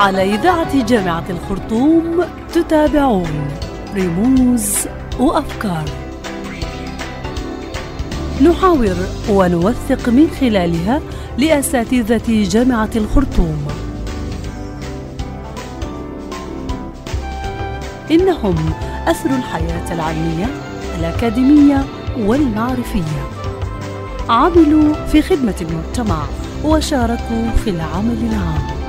على إذاعة جامعة الخرطوم تتابعون رموز وأفكار نحاور ونوثق من خلالها لأساتذة جامعة الخرطوم إنهم أثروا الحياة العلمية الأكاديمية والمعرفية عملوا في خدمة المجتمع وشاركوا في العمل العام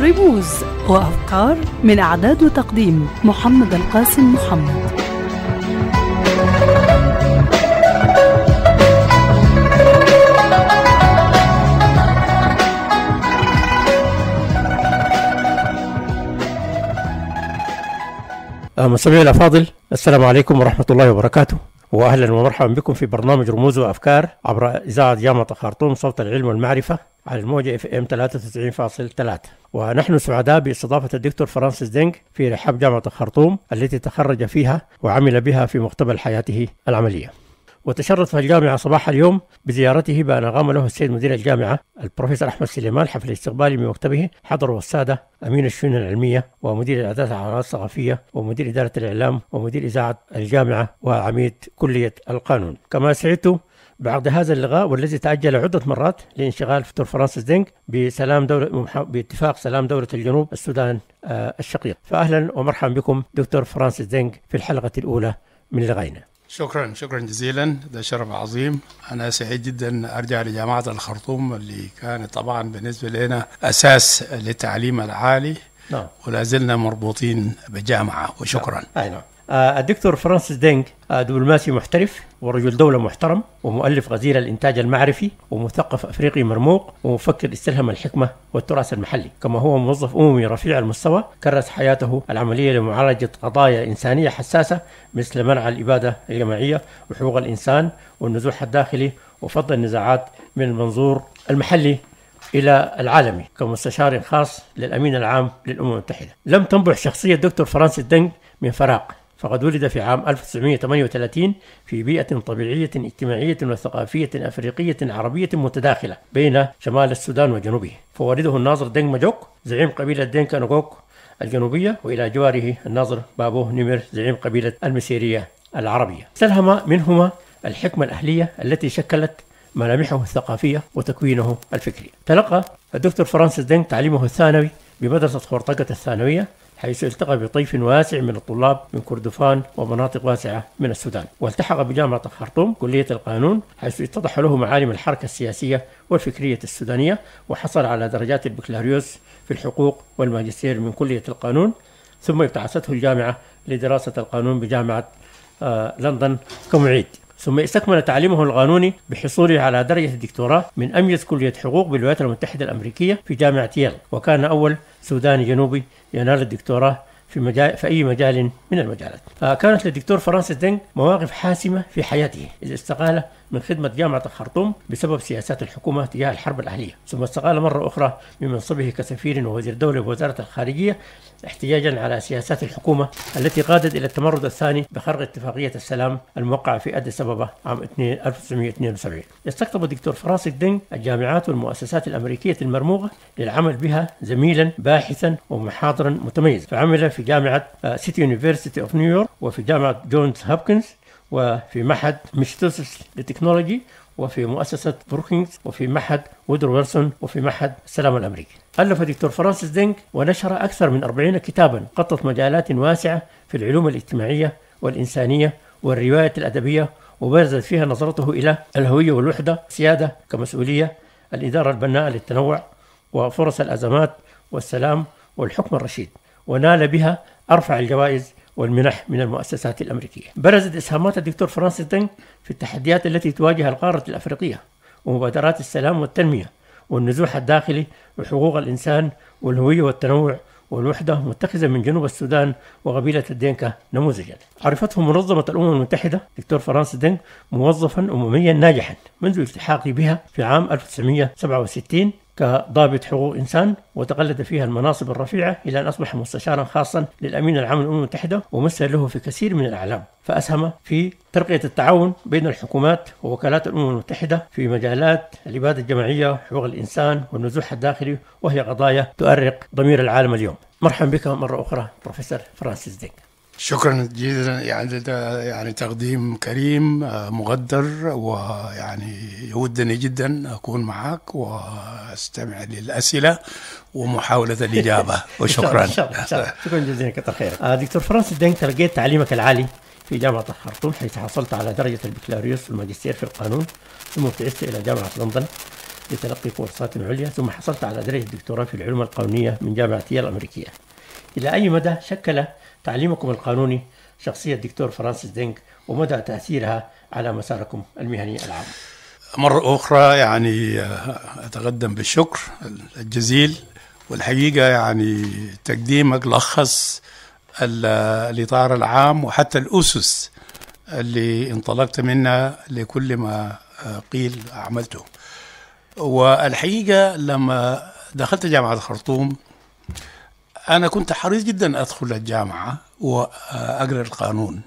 رموز وأفكار من إعداد وتقديم محمد القاسم محمد آه، مستمعينا الأفاضل السلام عليكم ورحمة الله وبركاته واهلا ومرحبا بكم في برنامج رموز وافكار عبر اذاعه جامعه الخرطوم صوت العلم والمعرفه على الموجة اف ام 93.3 ونحن سعداء باستضافة الدكتور فرانسيس دينغ في رحاب جامعة الخرطوم التي تخرج فيها وعمل بها في مقتبل حياته العملية وتشرف الجامعة صباح اليوم بزيارته بأن أقام له السيد مدير الجامعة البروفيسور أحمد سليمان حفل استقبالي من مكتبه حضره السادة أمين الشؤون العلمية ومدير الأعداد العملات الصحفية ومدير إدارة الإعلام ومدير إذاعة الجامعة وعميد كلية القانون كما سعدت بعد هذا اللقاء والذي تأجل عدة مرات لانشغال فتور فرانسيس دينغ بسلام دولة باتفاق سلام دولة الجنوب السودان آه، الشقيق فأهلا ومرحبا بكم دكتور فرانسيس دينغ في الحلقة الأولى من لغاينا شكرا شكرا جزيلا ده شرف عظيم انا سعيد جدا ارجع لجامعه الخرطوم اللي كانت طبعا بالنسبه لنا اساس للتعليم العالي نعم ولا زلنا مربوطين بجامعه نعم. وشكرا نعم. آه، الدكتور فرانسيس دينغ آه، دبلوماسي محترف ورجل دولة محترم ومؤلف غزير الإنتاج المعرفي ومثقف أفريقي مرموق ومفكر استلهم الحكمة والتراث المحلي كما هو موظف أممي رفيع المستوى كرس حياته العملية لمعالجة قضايا إنسانية حساسة مثل منع الإبادة الجماعية وحقوق الإنسان والنزوح الداخلي وفض النزاعات من المنظور المحلي إلى العالمي كمستشار خاص للأمين العام للأمم المتحدة لم تنبع شخصية دكتور فرانسيس دينغ من فراغ فقد ولد في عام 1938 في بيئة طبيعية اجتماعية وثقافية أفريقية عربية متداخلة بين شمال السودان وجنوبه فوالده الناظر دينج ماجوك زعيم قبيلة دينكا نوغوك الجنوبية وإلى جواره الناظر بابو نمر زعيم قبيلة المسيرية العربية استلهم منهما الحكمة الأهلية التي شكلت ملامحه الثقافية وتكوينه الفكري تلقى الدكتور فرانسيس دينج تعليمه الثانوي بمدرسة خورطقة الثانوية حيث التقى بطيف واسع من الطلاب من كردفان ومناطق واسعة من السودان والتحق بجامعة الخرطوم كلية القانون حيث اتضح له معالم الحركة السياسية والفكرية السودانية وحصل على درجات البكالوريوس في الحقوق والماجستير من كلية القانون ثم ابتعثته الجامعة لدراسة القانون بجامعة آه، لندن كمعيد ثم استكمل تعليمه القانوني بحصوله على درجة الدكتوراه من أميز كلية حقوق بالولايات المتحدة الأمريكية في جامعة ييل وكان أول سوداني جنوبي ينال الدكتوراه في مجال في اي مجال من المجالات فكانت للدكتور فرانسيس دينغ مواقف حاسمه في حياته اذ استقال من خدمة جامعة الخرطوم بسبب سياسات الحكومة تجاه الحرب الأهلية ثم استقال مرة أخرى من منصبه كسفير ووزير دولة بوزارة الخارجية احتياجا على سياسات الحكومة التي قادت إلى التمرد الثاني بخرق اتفاقية السلام الموقعة في أدي سببة عام 1972 استقطب الدكتور فراس الدين الجامعات والمؤسسات الأمريكية المرموقة للعمل بها زميلا باحثا ومحاضرا متميز فعمل في جامعة سيتي يونيفرسيتي اوف نيويورك وفي جامعة جونز هابكنز وفي معهد ميشتوسس للتكنولوجي وفي مؤسسة بروكينز وفي معهد وودرو ويلسون وفي معهد السلام الأمريكي ألف دكتور فرانسيس دينك ونشر أكثر من 40 كتابا غطت مجالات واسعة في العلوم الاجتماعية والإنسانية والرواية الأدبية وبرزت فيها نظرته إلى الهوية والوحدة سيادة كمسؤولية الإدارة البناءة للتنوع وفرص الأزمات والسلام والحكم الرشيد ونال بها أرفع الجوائز والمنح من المؤسسات الأمريكية برزت إسهامات الدكتور فرانسيس دينغ في التحديات التي تواجه القارة الأفريقية ومبادرات السلام والتنمية والنزوح الداخلي وحقوق الإنسان والهوية والتنوع والوحدة متخذة من جنوب السودان وقبيلة الدينكا نموذجا عرفته منظمة الأمم المتحدة دكتور فرانس دينغ موظفا أمميا ناجحا منذ التحاقي بها في عام 1967 كضابط حقوق إنسان وتقلد فيها المناصب الرفيعة إلى أن أصبح مستشارا خاصا للأمين العام للأمم المتحدة ومثل له في كثير من الأعلام فأسهم في ترقية التعاون بين الحكومات ووكالات الأمم المتحدة في مجالات الإبادة الجماعية حقوق الإنسان والنزوح الداخلي وهي قضايا تؤرق ضمير العالم اليوم مرحبا بك مرة أخرى بروفيسور فرانسيس ديك شكرا جزيلا يعني ده يعني تقديم كريم آه، مقدر ويعني يودني جدا اكون معك واستمع للاسئله ومحاوله الاجابه وشكرا إن شاء الله. إن شاء الله. شكرا جزيلا كثر خير آه، دكتور فرانس دنك لقيت تعليمك العالي في جامعة الخرطوم حيث حصلت على درجة البكالوريوس والماجستير في القانون ثم ابتعثت إلى جامعة لندن لتلقي كورسات عليا ثم حصلت على درجة الدكتوراه في العلوم القانونية من جامعة يال الأمريكية إلى أي مدى شكل تعليمكم القانوني شخصية الدكتور فرانسيس دينك ومدى تأثيرها على مساركم المهني العام مرة أخرى يعني آه، أتقدم بالشكر الجزيل والحقيقة يعني تقديمك لخص الإطار العام وحتى الأسس اللي انطلقت منها لكل ما آه، قيل عملته والحقيقة لما دخلت جامعة الخرطوم أنا كنت حريص جدا أدخل الجامعة وأقرأ القانون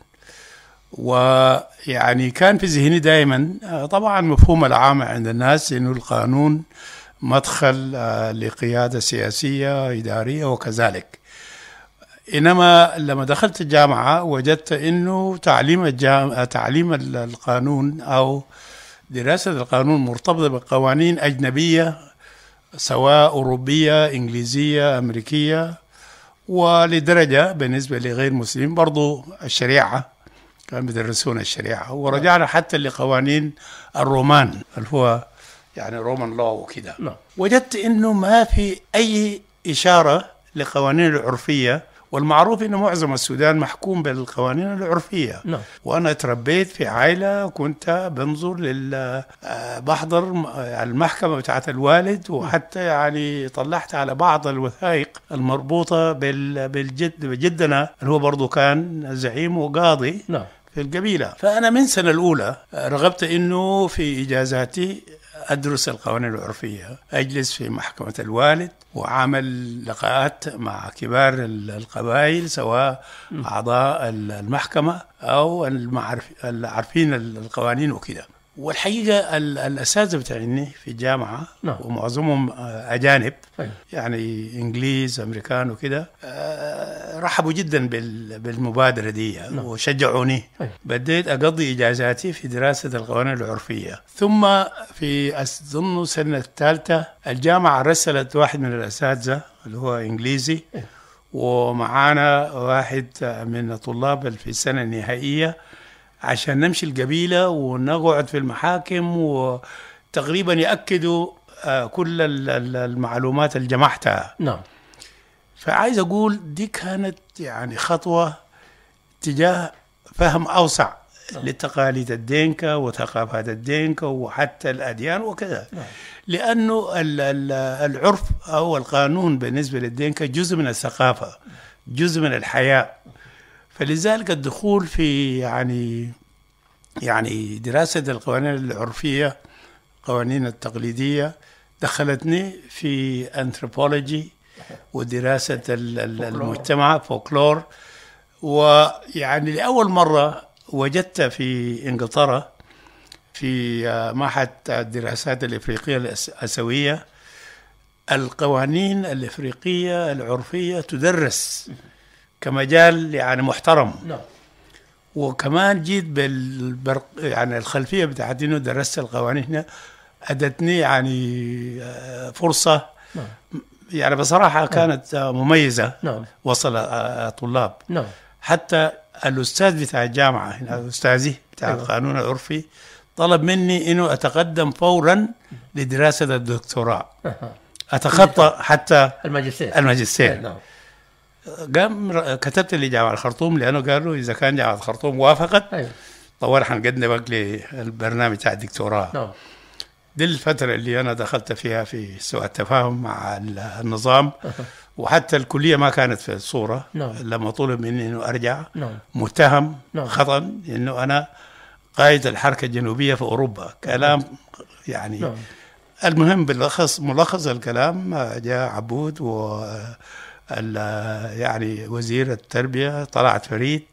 ويعني كان في ذهني دائما طبعا مفهوم العام عند الناس انه القانون مدخل آه، لقياده سياسيه اداريه وكذلك انما لما دخلت الجامعه وجدت انه تعليم الجام... تعليم القانون او دراسه القانون مرتبطه بقوانين اجنبيه سواء اوروبيه انجليزيه امريكيه ولدرجة بالنسبة لغير مسلمين برضو الشريعة كانوا بيدرسونا الشريعة ورجعنا حتى لقوانين الرومان اللي هو يعني رومان لو وكذا وجدت انه ما في اي اشاره لقوانين العرفيه والمعروف أن معظم السودان محكوم بالقوانين العرفية نعم. وأنا تربيت في عائلة كنت بنظر لل آه، بحضر المحكمة بتاعت الوالد وحتى يعني طلعت على بعض الوثائق المربوطة بالجد بجدنا اللي هو برضه كان زعيم وقاضي نعم. في القبيله فانا من السنه الاولى آه، رغبت انه في اجازاتي أدرس القوانين العرفية أجلس في محكمة الوالد وعمل لقاءات مع كبار القبائل سواء أعضاء المحكمة أو العارفين القوانين وكذا والحقيقه الاساتذه بتاعيني في الجامعه نعم. ومعظمهم آه، اجانب أيوه. يعني انجليز امريكان وكده آه، رحبوا جدا بالمبادره دي نعم. وشجعوني أيوه. بديت اقضي اجازاتي في دراسه القوانين العرفيه ثم في اظن السنه الثالثه الجامعه رسلت واحد من الاساتذه اللي هو انجليزي أيوه. ومعانا واحد من الطلاب في السنه النهائيه عشان نمشي القبيله ونقعد في المحاكم وتقريبا ياكدوا آه، كل المعلومات اللي جمعتها نعم فعايز اقول دي كانت يعني خطوه تجاه فهم اوسع نعم. لتقاليد الدينكا وثقافات الدينكا وحتى الاديان وكذا نعم. لانه العرف او القانون بالنسبه للدينكا جزء من الثقافه جزء من الحياه فلذلك الدخول في يعني يعني دراسة القوانين العرفية قوانين التقليدية دخلتني في أنثروبولوجي ودراسة المجتمع فولكلور ويعني لأول مرة وجدت في إنجلترا في آه، معهد الدراسات الإفريقية الأسيوية القوانين الإفريقية العرفية تدرس كمجال يعني محترم نعم وكمان جيت بالبرق يعني الخلفيه بتاعت انه درست القوانين هنا ادتني يعني آه، فرصه نعم. يعني بصراحه نعم. كانت مميزه نعم. وصل آه، طلاب نعم. حتى الاستاذ بتاع الجامعه هنا استاذي بتاع نعم. القانون العرفي طلب مني انه اتقدم فورا لدراسه الدكتوراه اتخطى حتى الماجستير الماجستير نعم. قام كتبت لجامعه الخرطوم لانه قالوا اذا كان جامعه الخرطوم وافقت أيوة. طوال حنقدمك للبرنامج بتاع الدكتوراه نعم. دي الفتره اللي انا دخلت فيها في سوء التفاهم مع النظام وحتى الكليه ما كانت في الصوره نعم. لما طلب مني انه ارجع نعم. متهم نعم. خطا انه انا قائد الحركه الجنوبيه في اوروبا كلام نعم. يعني نعم. المهم باللخص ملخص الكلام جاء عبود و يعني وزير التربيه طلعت فريد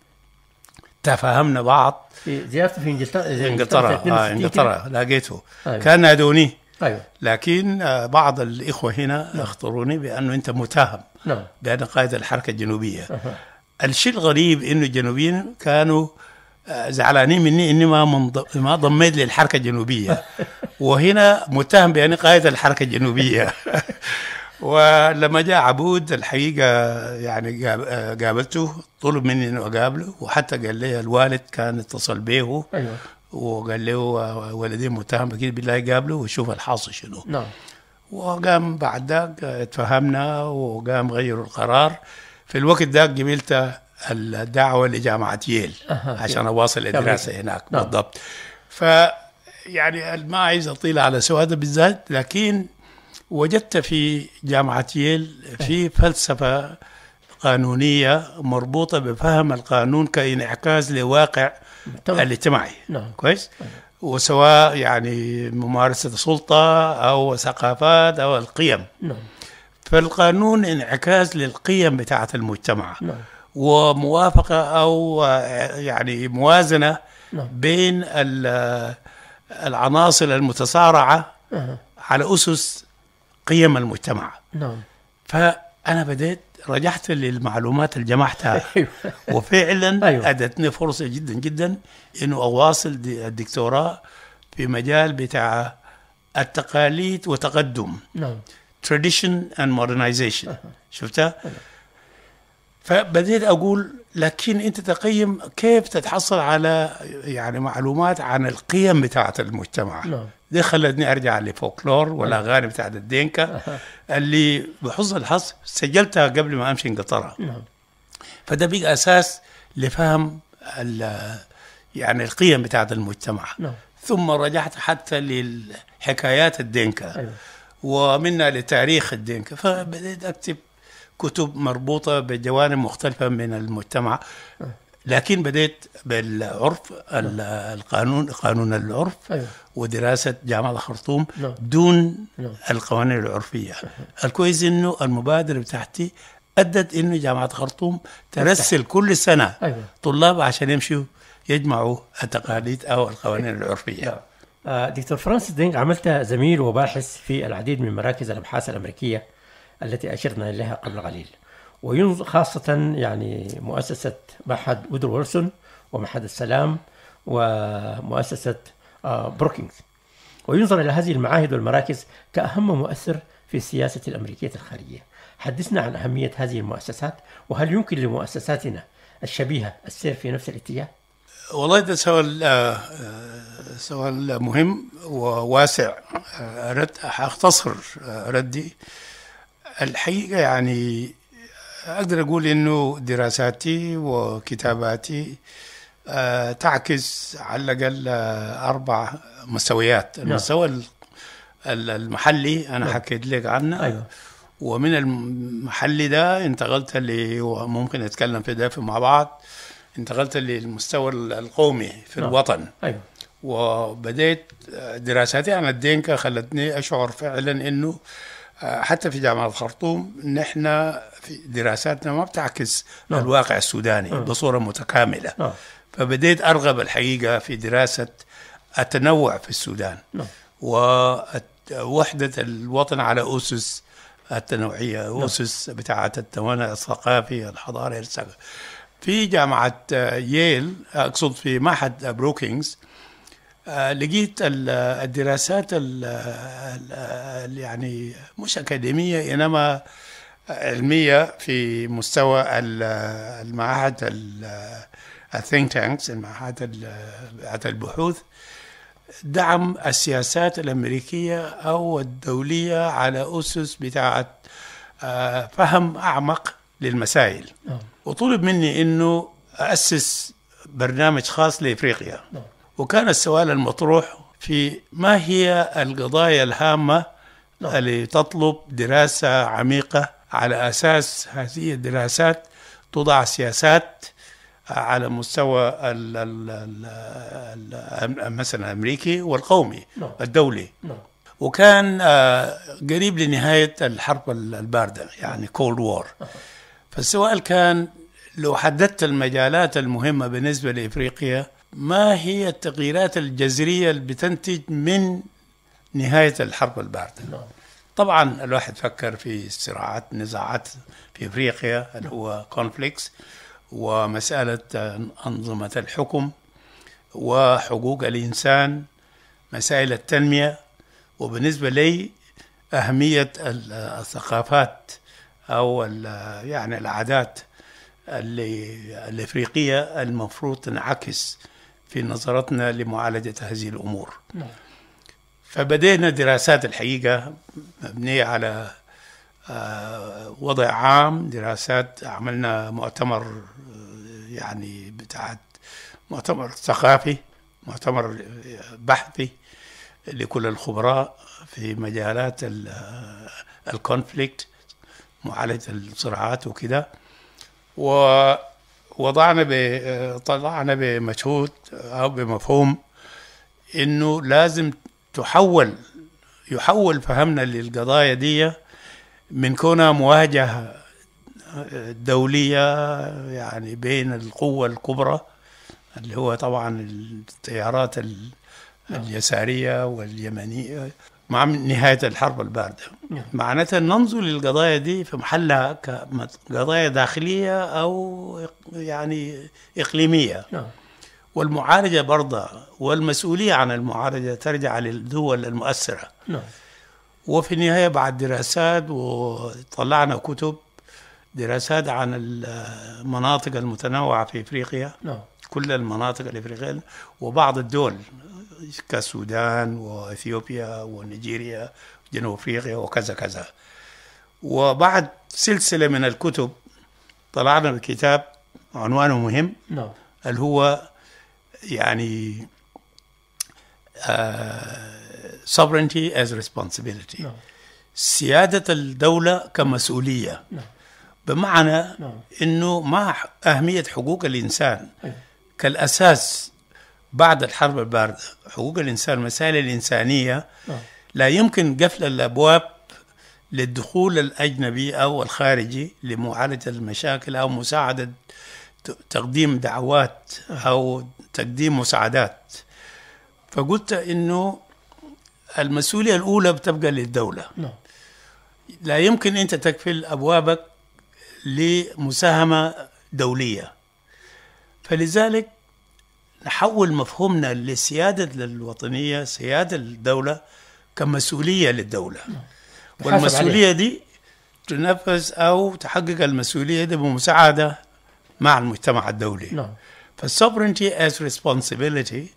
تفاهمنا بعض في إيه، زيارته في انجلترا إيه، انجلترا آه انجلترا لقيته أيوة. كان نادوني أيوة. لكن آه، بعض الاخوه هنا نعم. اخطروني بانه انت متهم نعم. بان قائد الحركه الجنوبيه أه. الشيء الغريب انه الجنوبيين كانوا آه، زعلانين مني اني ما ما ضميت للحركه الجنوبيه وهنا متهم باني قائد الحركه الجنوبيه ولما جاء عبود الحقيقه يعني قابلته طلب مني انه اقابله وحتى قال لي الوالد كان اتصل به ايوه وقال له ولدي متهم اكيد بالله يقابله ويشوف الحاصل شنو نعم وقام بعد ذاك اتفهمنا وقام غيروا القرار في الوقت ذاك قبلت الدعوه لجامعه ييل أه. عشان اواصل الدراسه هناك نعم. بالضبط ف يعني ما عايز اطيل على سواده بالذات لكن وجدت في جامعة ييل في فلسفة قانونية مربوطة بفهم القانون كانعكاس لواقع طبعا. الاجتماعي نعم. كويس نعم. وسواء يعني ممارسة سلطة أو ثقافات أو القيم نعم. فالقانون انعكاس للقيم بتاعة المجتمع نعم. وموافقة أو يعني موازنة نعم. بين العناصر المتصارعة نعم. على أسس قيم المجتمع نعم فأنا بديت رجعت للمعلومات اللي جمعتها أيوة. وفعلا أيوة. أدتني فرصة جدا جدا أنه أواصل الدكتوراه في مجال بتاع التقاليد وتقدم نعم tradition and modernization شفتها؟ أيوة. فبديت اقول لكن انت تقيم كيف تتحصل على يعني معلومات عن القيم بتاعه المجتمع نعم. ده خلتني ارجع للفولكلور والاغاني بتاعت الدينكا اللي بحسن الحظ سجلتها قبل ما امشي انقطرة نعم. فده بقى اساس لفهم يعني القيم بتاعت المجتمع نعم. ثم رجعت حتى للحكايات الدينكا أيوة. ومنها لتاريخ الدينكا فبدأت أكتب كتب مربوطة بجوانب مختلفة من المجتمع أه. لكن بديت بالعرف نعم. القانون قانون العرف أيوة. ودراسه جامعه الخرطوم نعم. دون نعم. القوانين العرفيه الكويس انه المبادره بتاعتي ادت انه جامعه الخرطوم ترسل كل سنه أيوة. طلاب عشان يمشوا يجمعوا التقاليد او القوانين العرفيه نعم. آه، دكتور فرانسيس دينج عملت زميل وباحث في العديد من مراكز الابحاث الامريكيه التي اشرنا اليها قبل قليل وينظر خاصة يعني مؤسسة معهد ودرو ويلسون ومعهد السلام ومؤسسة آه، بروكينغز وينظر إلى هذه المعاهد والمراكز كأهم مؤثر في السياسة الأمريكية الخارجية حدثنا عن أهمية هذه المؤسسات وهل يمكن لمؤسساتنا الشبيهة السير في نفس الاتجاه؟ والله ده سؤال آه، آه، سؤال مهم وواسع أردت أختصر ردي الحقيقة يعني أقدر أقول إنه دراساتي وكتاباتي آه، تعكس على الأقل آه، أربع مستويات نعم. المستوى المحلي أنا نعم. حكيت لك عنه أيوة. ومن المحلي ده انتقلت اللي ممكن نتكلم في ده مع بعض انتقلت للمستوى القومي في نعم. الوطن أيوة. وبدأت آه، دراساتي عن الدين خلتني أشعر فعلا أنه آه، حتى في جامعه الخرطوم نحن في دراساتنا ما بتعكس نعم. الواقع السوداني نعم. بصوره متكامله نعم. فبديت ارغب الحقيقه في دراسه التنوع في السودان نعم. ووحده الوطن على اسس التنوعيه نعم. اسس بتاعه التوانى الثقافي الحضاري في جامعه آه، ييل اقصد في معهد آه، بروكينغز آه، لقيت الدراسات ال ال يعني مش أكاديمية إنما علمية في مستوى المعاهد الثينك تانكس آه، المعاهد البحوث دعم السياسات الأمريكية أو الدولية على أسس بتاعة آه، فهم أعمق للمسائل نعم. وطلب مني أنه أسس برنامج خاص لإفريقيا نعم. وكان السؤال المطروح في ما هي القضايا الهامة نعم. اللي تطلب دراسة عميقة على أساس هذه الدراسات توضع سياسات على مستوى الـ الـ الـ مثلا الامريكي والقومي نعم. الدولي نعم. وكان آه، قريب لنهايه الحرب البارده يعني كولد وور فالسؤال كان لو حددت المجالات المهمه بالنسبه لافريقيا ما هي التغييرات الجذرية اللي بتنتج من نهاية الحرب الباردة نعم. طبعا الواحد فكر في صراعات نزاعات في افريقيا اللي هو كونفليكس ومسألة أنظمة الحكم وحقوق الإنسان مسائل التنمية وبالنسبة لي أهمية الثقافات أو يعني العادات الإفريقية المفروض تنعكس في نظرتنا لمعالجة هذه الأمور نعم. فبدأنا دراسات الحقيقة مبنية على آه، وضع عام دراسات عملنا مؤتمر آه، يعني بتاع مؤتمر ثقافي مؤتمر آه، بحثي لكل الخبراء في مجالات الكونفليكت معالجة الصراعات وكده و وضعنا طلعنا بمشهود او بمفهوم انه لازم تحول يحول فهمنا للقضايا دي من كونها مواجهه دوليه يعني بين القوه الكبرى اللي هو طبعا التيارات اليساريه واليمنيه مع نهاية الحرب الباردة نعم. معناتها ننظر للقضايا دي في محلها كقضايا داخلية أو يعني إقليمية نعم. والمعالجة برضه والمسؤولية عن المعالجة ترجع للدول المؤثرة نعم. وفي النهاية بعد دراسات وطلعنا كتب دراسات عن المناطق المتنوعة في إفريقيا كل المناطق الإفريقية وبعض الدول كالسودان واثيوبيا ونيجيريا وجنوب افريقيا وكذا كذا وبعد سلسله من الكتب طلعنا بكتاب عنوانه مهم نعم اللي هو يعني آه، sovereignty as responsibility نعم. سيادة الدولة كمسؤولية نعم. بمعنى نعم. أنه مع أهمية حقوق الإنسان كالأساس بعد الحرب الباردة حقوق الإنسان المسائل الإنسانية لا يمكن قفل الأبواب للدخول الأجنبي أو الخارجي لمعالجة المشاكل أو مساعدة تقديم دعوات أو تقديم مساعدات فقلت إنه المسؤولية الأولى بتبقى للدولة نعم. لا يمكن أنت تقفل أبوابك لمساهمة دولية فلذلك نحول مفهومنا لسيادة الوطنية سيادة الدولة كمسؤولية للدولة نعم. والمسؤولية دي تنفذ أو تحقق المسؤولية دي بمساعدة مع المجتمع الدولي نعم. فالسوبرنتي as responsibility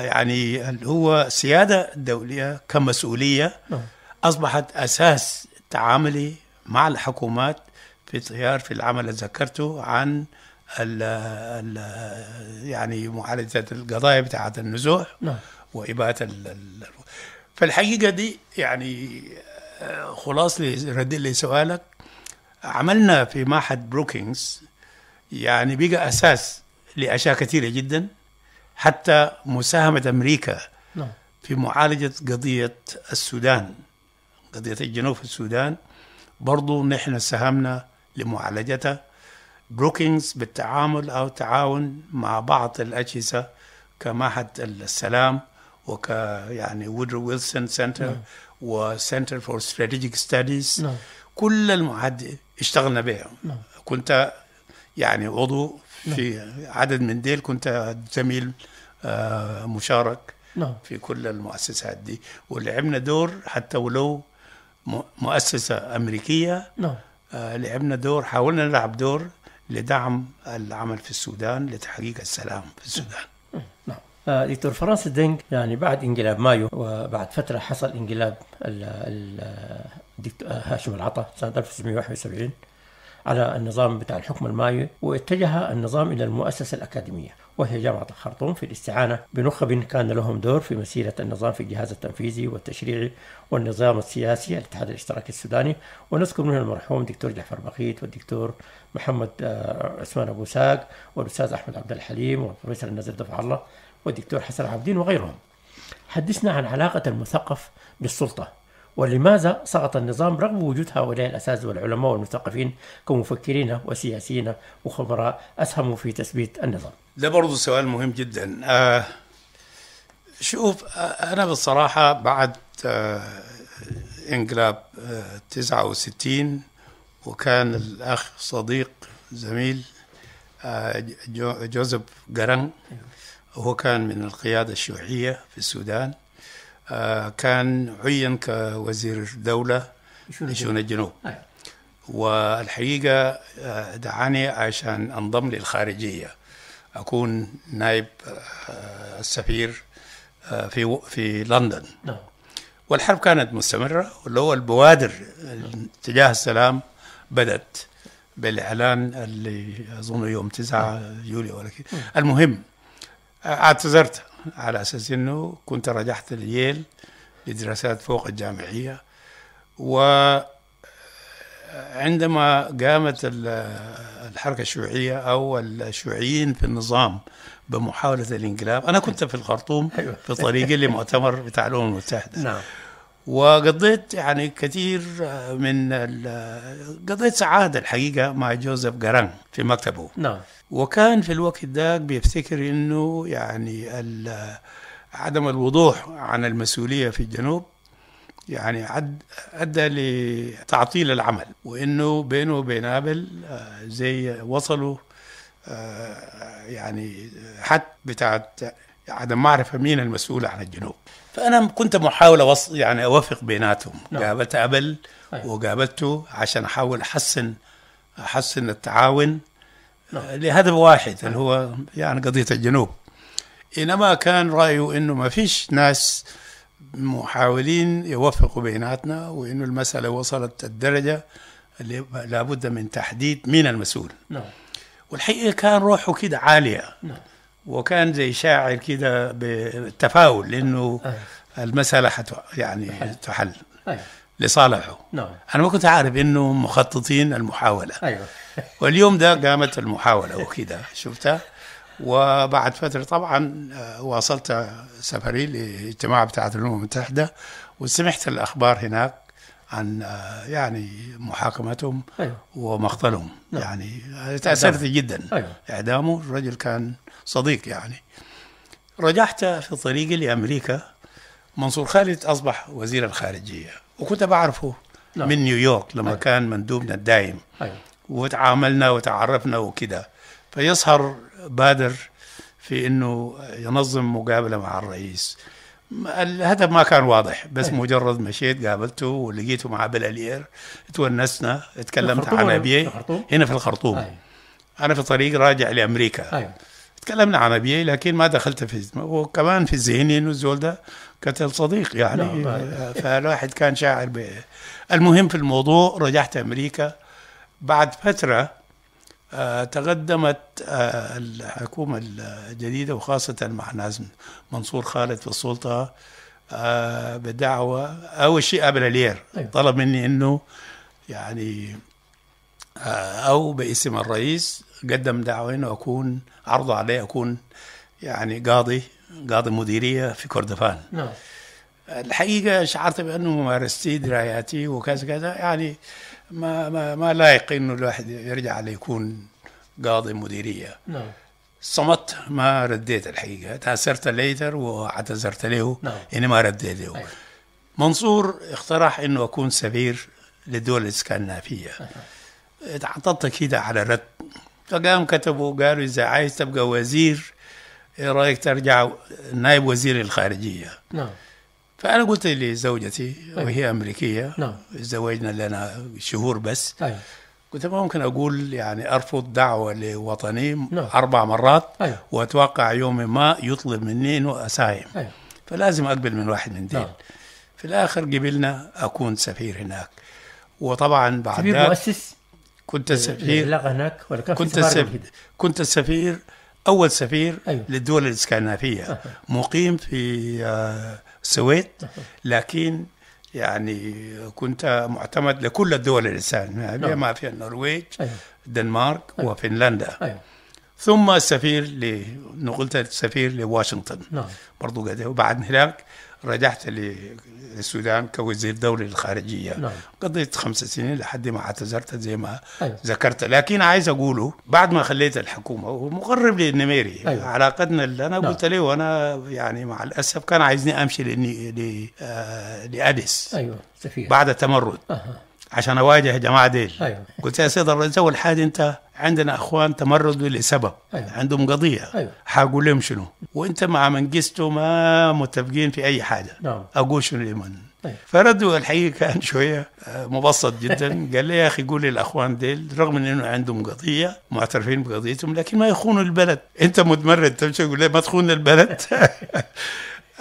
يعني اللي هو السيادة الدولية كمسؤولية نعم. أصبحت أساس تعاملي مع الحكومات في تيار في العمل اللي ذكرته عن ال ال يعني معالجه القضايا بتاعه النزوح نعم. وابات ال ال دي يعني آه، خلاص رد لسؤالك عملنا في معهد بروكينجز يعني بقى اساس لاشياء كثيره جدا حتى مساهمه امريكا نعم. في معالجه قضيه السودان قضيه الجنوب في السودان برضو نحن ساهمنا لمعالجتها بروكينجز بالتعامل أو تعاون مع بعض الأجهزة كمعهد السلام وك يعني وودرو ويلسون سنتر وسنتر فور ستراتيجيك ستاديز كل المعهد اشتغلنا بها نعم. كنت يعني عضو في نعم. عدد من ديل كنت زميل آه، مشارك نعم. في كل المؤسسات دي ولعبنا دور حتى ولو مؤسسة أمريكية نعم. آه، لعبنا دور حاولنا نلعب دور لدعم العمل في السودان لتحقيق السلام في السودان نعم آه، دكتور فرنسا دينج يعني بعد انقلاب مايو وبعد فتره حصل انقلاب الدكتور آه، هاشم العطا سنه 1971 على النظام بتاع الحكم المايو واتجه النظام الى المؤسسه الاكاديميه وهي جامعة الخرطوم في الاستعانة بنخب كان لهم دور في مسيرة النظام في الجهاز التنفيذي والتشريعي والنظام السياسي الاتحاد الاشتراكي السوداني ونذكر منهم المرحوم دكتور جعفر بخيت والدكتور محمد آه، عثمان أبو ساق والأستاذ أحمد عبد الحليم والبروفيسور النزل دفع الله والدكتور حسن عبدين وغيرهم حدثنا عن علاقة المثقف بالسلطة ولماذا سقط النظام رغم وجود هؤلاء الأساتذة والعلماء والمثقفين كمفكرين وسياسيين وخبراء أسهموا في تثبيت النظام ده برضه سؤال مهم جدا آه شوف آه أنا بالصراحة بعد آه انقلاب آه 69 وكان الأخ صديق زميل آه جوزيف جرن أيوه. هو كان من القيادة الشيوعية في السودان كان عين كوزير دولة لشؤون الجنوب آه. والحقيقة آه، دعاني عشان أنضم للخارجية أكون نائب آه، السفير في في لندن نعم. والحرب كانت مستمرة واللي هو البوادر تجاه السلام بدأت بالإعلان اللي أظن يوم 9 نعم. يوليو ولا نعم. المهم اعتذرت على أساس أنه كنت رجحت الييل لدراسات فوق الجامعية وعندما قامت الحركة الشيوعية أو الشيوعيين في النظام بمحاولة الانقلاب أنا كنت في الخرطوم أيوة. في طريقي لمؤتمر بتاع الأمم المتحدة نعم وقضيت يعني كثير من قضيت سعادة الحقيقة مع جوزيف جاران في مكتبه نعم وكان في الوقت ده بيفتكر انه يعني عدم الوضوح عن المسؤوليه في الجنوب يعني ادى لتعطيل العمل وانه بينه وبين ابل آه، زي وصلوا آه، يعني حد بتاعت عدم معرفه مين المسؤول عن الجنوب فانا كنت محاول أوص... يعني اوفق بيناتهم نعم. قابلت ابل أيوه. وقابلته عشان احاول احسن احسن التعاون نعم. لهدف واحد اللي نعم. هو يعني قضية الجنوب إنما كان رأيه إنه ما فيش ناس محاولين يوفقوا بيناتنا وإنه المسألة وصلت الدرجة اللي لابد من تحديد مين المسؤول نعم. والحقيقة كان روحه كده عالية نعم. وكان زي شاعر كده بالتفاؤل لأنه المسألة حتو يعني تحل لصالحه نعم انا ما كنت عارف انه مخططين المحاوله ايوه واليوم ده قامت المحاوله وكده شفتها وبعد فتره طبعا آه، واصلت سفري للاجتماع بتاعت الامم المتحده وسمعت الاخبار هناك عن آه، يعني محاكمتهم أيوه. ومقتلهم نعم. يعني تاثرت جدا أيوه. اعدامه الرجل كان صديق يعني رجعت في طريقي لامريكا منصور خالد اصبح وزير الخارجيه وكنت بعرفه نعم. من نيويورك لما أيوة. كان مندوبنا الدائم أيوة. وتعاملنا وتعرفنا وكده فيسهر بادر في انه ينظم مقابله مع الرئيس الهدف ما كان واضح بس أيوة. مجرد مشيت قابلته ولقيته مع بلالير تونسنا تكلمت عن ابي هنا في الخرطوم أيوة. انا في طريق راجع لامريكا أيوة. تكلمنا عن ابي لكن ما دخلت في وكمان في ذهني انه الزول ده قتل صديق يعني نعم، فالواحد كان شاعر ب... المهم في الموضوع رجعت أمريكا بعد فترة آه، تقدمت آه، الحكومة الجديدة وخاصة مع ناس منصور خالد في السلطة آه، بدعوة أول شيء قبل الير أيوة. طلب مني أنه يعني أو باسم الرئيس قدم دعوة أنه أكون عرضه عليه أكون يعني قاضي قاضي مديريه في كردفان نعم الحقيقه شعرت بانه ممارستي دراياتي وكذا كذا يعني ما ما ما لايق انه الواحد يرجع ليكون قاضي مديريه نعم صمت ما رديت الحقيقه تاثرت ليتر واعتذرت له نعم اني ما رديت له أيه. منصور اقترح انه اكون سفير للدول الاسكندنافيه تعطلت كده على رد فقام كتبوا قالوا اذا عايز تبقى وزير ايه رايك ترجع نائب وزير الخارجيه نعم فانا قلت لزوجتي طيب. وهي امريكيه نعم تزوجنا لنا شهور بس أيوة. قلت ممكن اقول يعني ارفض دعوه لوطني نعم. اربع مرات أيوه. واتوقع يوم ما يطلب مني انه اساهم أيوه. فلازم اقبل من واحد من دين نعم. في الاخر قبلنا اكون سفير هناك وطبعا بعد سفير مؤسس كنت سفير هناك ولا كنت سفير كنت سفير اول سفير أيوه. للدول الاسكندنافيه مقيم في آه، السويد لكن يعني كنت معتمد لكل الدول الاسكندنافيه نعم. ما فيها النرويج أيوه. الدنمارك أيوه. وفنلندا أيوه. ثم السفير ل... نقلت السفير لواشنطن نعم برضه وبعد هناك رجعت للسودان كوزير دولي للخارجية نعم. قضيت خمس سنين لحد ما اعتذرت زي ما أيوة. ذكرت لكن عايز أقوله بعد ما خليت الحكومة ومقرب للنميري أيوة. علاقتنا اللي أنا نعم. قلت له أنا يعني مع الأسف كان عايزني أمشي لأني آه... لأديس أيوة. سفير. بعد تمرد أه. عشان أواجه جماعة ديل أيوة. قلت يا سيد الرئيس أول حاجة أنت عندنا اخوان تمردوا لسبب أيوة. عندهم قضيه أيوة. حاقول لهم شنو وانت مع منجستو ما متفقين في اي حاجه نعم. اقول شنو الايمان أيوة. فردوا الحقيقه كان شويه آه، مبسط جدا قال لي يا اخي قول للاخوان ديل رغم انه عندهم قضيه معترفين بقضيتهم لكن ما يخونوا البلد انت متمرد تمشي تقول لي ما تخون البلد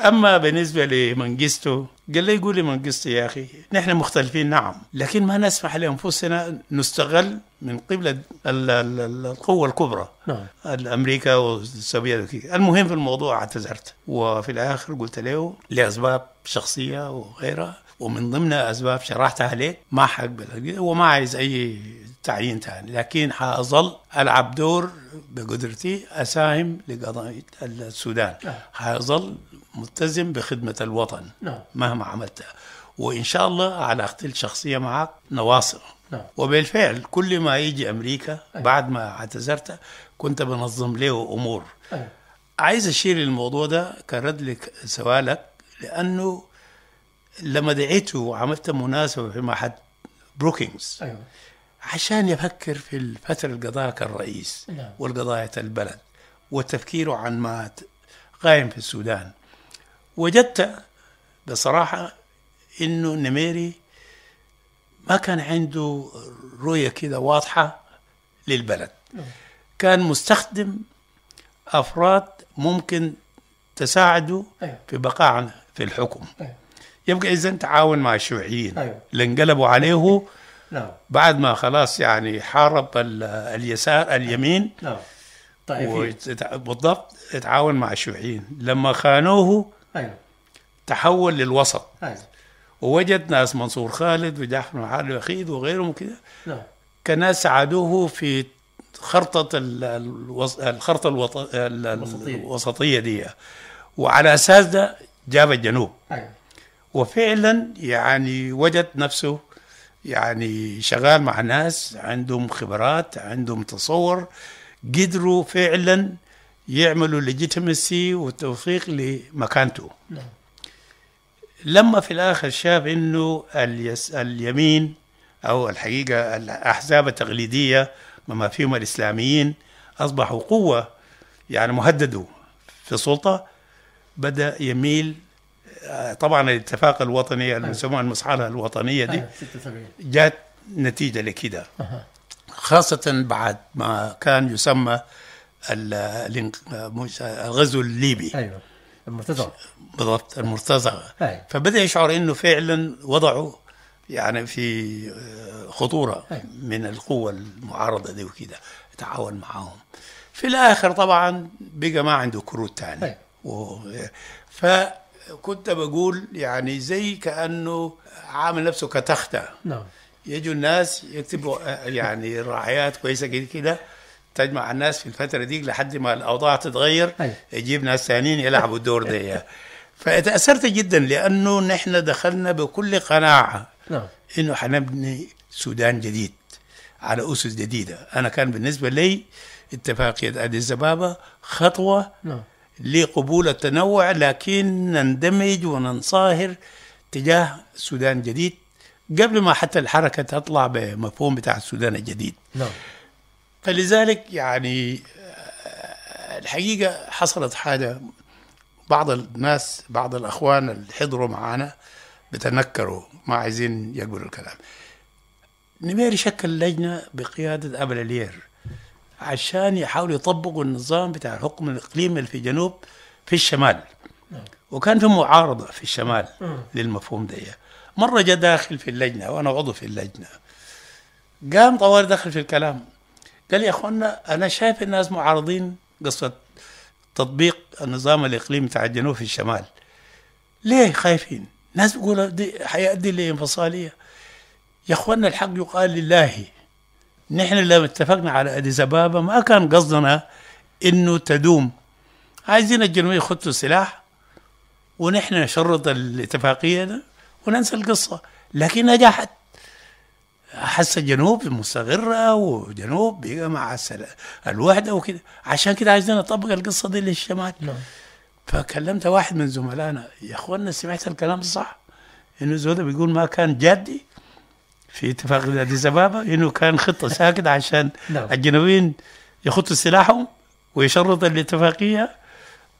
اما بالنسبه لمنجستو قال لي قولي منجستو يا اخي نحن مختلفين نعم لكن ما نسمح لانفسنا نستغل من قبل القوه الكبرى نعم امريكا والسوفيات المهم في الموضوع اعتذرت وفي الاخر قلت له لاسباب شخصيه وغيرها ومن ضمن اسباب شرحتها لك ما حقبل وما عايز اي تعيين ثاني لكن حاظل العب دور بقدرتي اساهم لقضايا السودان نعم. حاظل ملتزم بخدمة الوطن نعم. مهما عملتها وإن شاء الله علاقتي الشخصية معك نواصل نعم. وبالفعل كل ما يجي أمريكا أي. أيوة. بعد ما اعتذرت كنت بنظم له أمور أي. أيوة. عايز أشير الموضوع ده كرد لك سؤالك لأنه لما دعيته وعملت مناسبة في معهد بروكينجز أيوة. عشان يفكر في الفترة القضاء كالرئيس نعم. والقضايا البلد وتفكيره عن ما قائم في السودان وجدت بصراحة إنه نميري ما كان عنده رؤية كده واضحة للبلد كان مستخدم أفراد ممكن تساعده أيوه. في بقاء في الحكم أيوه. يبقى إذا تعاون مع الشيوعيين أيوه. اللي انقلبوا عليه نعم. بعد ما خلاص يعني حارب اليسار اليمين نعم. طيب بالضبط اتعاون مع الشيوعيين لما خانوه أيوة. تحول للوسط أيوة. ووجد ناس منصور خالد وجحف محل وخيد وغيرهم كده نعم. كناس ساعدوه في خرطة الخرطة الوط... الوسطية دي وعلى أساس ده جاب الجنوب أيوة. وفعلا يعني وجد نفسه يعني شغال مع ناس عندهم خبرات عندهم تصور قدروا فعلا يعملوا ليجيتيمسي وتوفيق لمكانته نعم. لما في الاخر شاف انه اليس اليمين او الحقيقه الاحزاب التقليديه بما فيهم الاسلاميين اصبحوا قوه يعني مهدده في السلطه بدا يميل آه، طبعا الاتفاق الوطني أيوة. المسمى المصحله الوطنيه دي أيوة، جات نتيجه لكده خاصه بعد ما كان يسمى الغزو الليبي ايوه المرتزقه بالضبط المرتزقه أيوة. فبدا يشعر انه فعلا وضعه يعني في آه، خطوره أيوة. من القوه المعارضه دي وكده تعاون معاهم في الاخر طبعا بقى ما عنده كروت ثاني أيوة. و... فكنت بقول يعني زي كانه عامل نفسه كتخته نعم يجوا الناس يكتبوا آه، يعني رعايات كويسه كده تجمع الناس في الفتره دي لحد ما الاوضاع تتغير أيوة. يجيب ناس ثانيين يلعبوا الدور ده فتاثرت جدا لانه نحن دخلنا بكل قناعه نعم انه حنبني سودان جديد على اسس جديده انا كان بالنسبه لي اتفاقيه ادي الزبابه خطوه نعم لقبول التنوع لكن نندمج وننصاهر تجاه سودان جديد قبل ما حتى الحركه تطلع بمفهوم بتاع السودان الجديد نعم فلذلك يعني آه، الحقيقة حصلت حاجة بعض الناس بعض الأخوان اللي حضروا معانا بتنكروا ما عايزين يقولوا الكلام نميري شكل لجنة بقيادة أبل الير عشان يحاولوا يطبقوا النظام بتاع الحكم الإقليمي اللي في جنوب في الشمال وكان في معارضة في الشمال للمفهوم ده مرة جاء داخل في اللجنة وأنا عضو في اللجنة قام طوال دخل في الكلام قال يا اخوانا انا شايف الناس معارضين قصه تطبيق النظام الاقليمي بتاع الجنوب في الشمال ليه خايفين؟ ناس بيقولوا دي حيؤدي لانفصاليه يا اخوانا الحق يقال لله نحن لما اتفقنا على اديس ابابا ما كان قصدنا انه تدوم عايزين الجنوب يخطوا السلاح ونحن نشرط الاتفاقيه ده وننسى القصه لكن نجحت حس الجنوب مستقرة وجنوب بيجي مع الوحدة وكده عشان كده عايزين نطبق القصة دي للشمال نعم. فكلمت واحد من زملائنا يا اخوانا سمعت الكلام صح انه زوده بيقول ما كان جادي في اتفاق دي ابابا انه كان خطه ساكت عشان نعم. الجنوبيين يخطوا سلاحهم ويشرط الاتفاقيه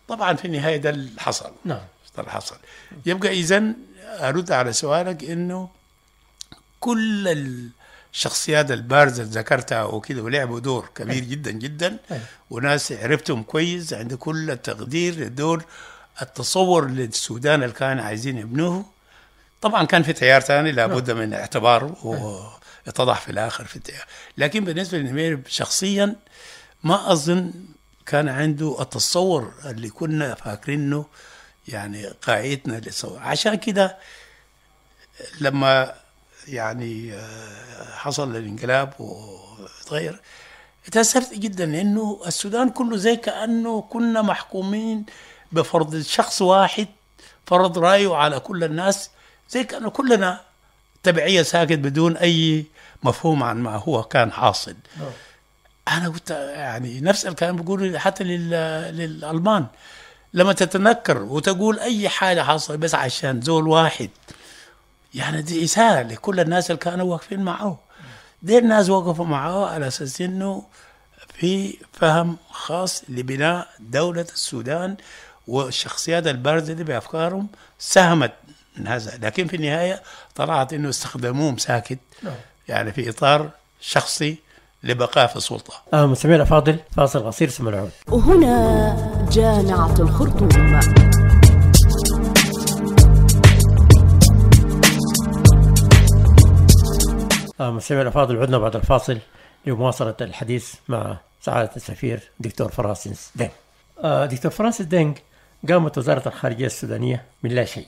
طبعا في النهايه ده اللي حصل نعم ده اللي حصل يبقى اذا ارد على سؤالك انه كل الشخصيات البارزه اللي ذكرتها وكده ولعبوا دور كبير جدا جدا وناس عرفتهم كويس عند كل التقدير للدور التصور للسودان اللي كانوا عايزين يبنوه طبعا كان في تيار ثاني لابد نعم. من اعتباره واتضح في الاخر في التيار لكن بالنسبه لنمير شخصيا ما اظن كان عنده التصور اللي كنا فاكرينه يعني قاعدتنا للصور عشان كده لما يعني آه، حصل الانقلاب وتغير تأثرت جدا لأنه السودان كله زي كأنه كنا محكومين بفرض شخص واحد فرض رأيه على كل الناس زي كأنه كلنا تبعية ساكت بدون أي مفهوم عن ما هو كان حاصل نعم. أنا قلت يعني نفس الكلام بقوله حتى للألمان لما تتنكر وتقول أي حاجة حاصلة بس عشان زول واحد يعني دي إساءة لكل الناس اللي كانوا واقفين معه دي الناس وقفوا معه على أساس إنه في فهم خاص لبناء دولة السودان والشخصيات البارزة دي بأفكارهم ساهمت من هذا لكن في النهاية طلعت إنه استخدموه ساكت نعم. يعني في إطار شخصي لبقاء في السلطة آه مستمعين أفاضل فاصل قصير ثم العود وهنا جامعة الخرطوم آه، مستمعينا الافاضل عدنا بعد الفاصل لمواصله الحديث مع سعاده السفير دكتور فرانسيس دينغ. آه، دكتور فرانسيس دينغ قامت وزاره الخارجيه السودانيه من لا شيء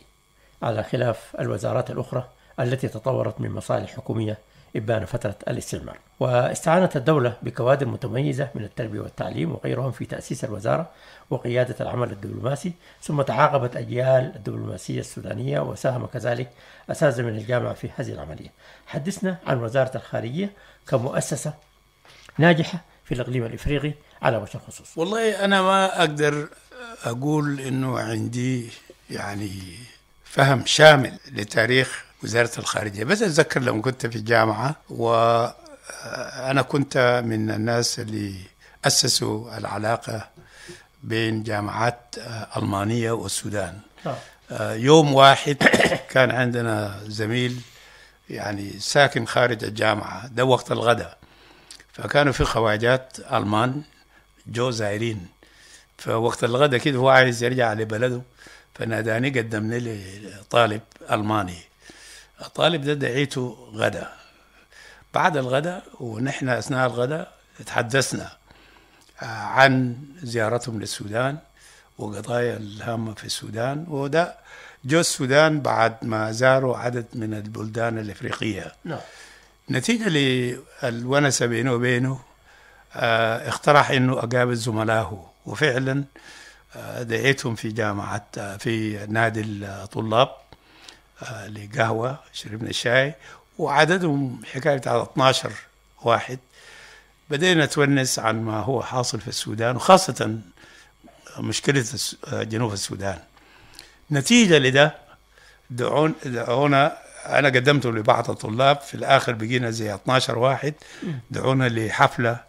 على خلاف الوزارات الاخرى التي تطورت من مصالح حكوميه إبان فترة الاستعمار واستعانت الدولة بكوادر متميزة من التربية والتعليم وغيرهم في تأسيس الوزارة وقيادة العمل الدبلوماسي ثم تعاقبت أجيال الدبلوماسية السودانية وساهم كذلك أساتذة من الجامعة في هذه العملية حدثنا عن وزارة الخارجية كمؤسسة ناجحة في الإقليم الإفريقي على وجه الخصوص والله أنا ما أقدر أقول أنه عندي يعني فهم شامل لتاريخ وزاره الخارجيه بس اتذكر لما كنت في الجامعه وانا آه، كنت من الناس اللي اسسوا العلاقه بين جامعات آه، المانيه والسودان آه. يوم واحد كان عندنا زميل يعني ساكن خارج الجامعه ده وقت الغداء فكانوا في خواجات المان جو زائرين فوقت الغداء كده هو عايز يرجع لبلده فناداني قدمني لي طالب الماني الطالب ده دعيته غدا بعد الغداء ونحن اثناء الغداء تحدثنا آه، عن زيارتهم للسودان وقضايا الهامة في السودان وده جو السودان بعد ما زاروا عدد من البلدان الإفريقية نعم. نتيجة للونسة بينه وبينه آه اقترح أنه أقابل زملائه وفعلا آه دعيتهم في جامعة آه، في نادي الطلاب آه، لقهوة شربنا شاي وعددهم حكاية بتاع 12 واحد بدينا نتونس عن ما هو حاصل في السودان وخاصة مشكلة آه، جنوب السودان نتيجة لده دعون دعونا أنا قدمته لبعض الطلاب في الآخر بقينا زي 12 واحد دعونا لحفلة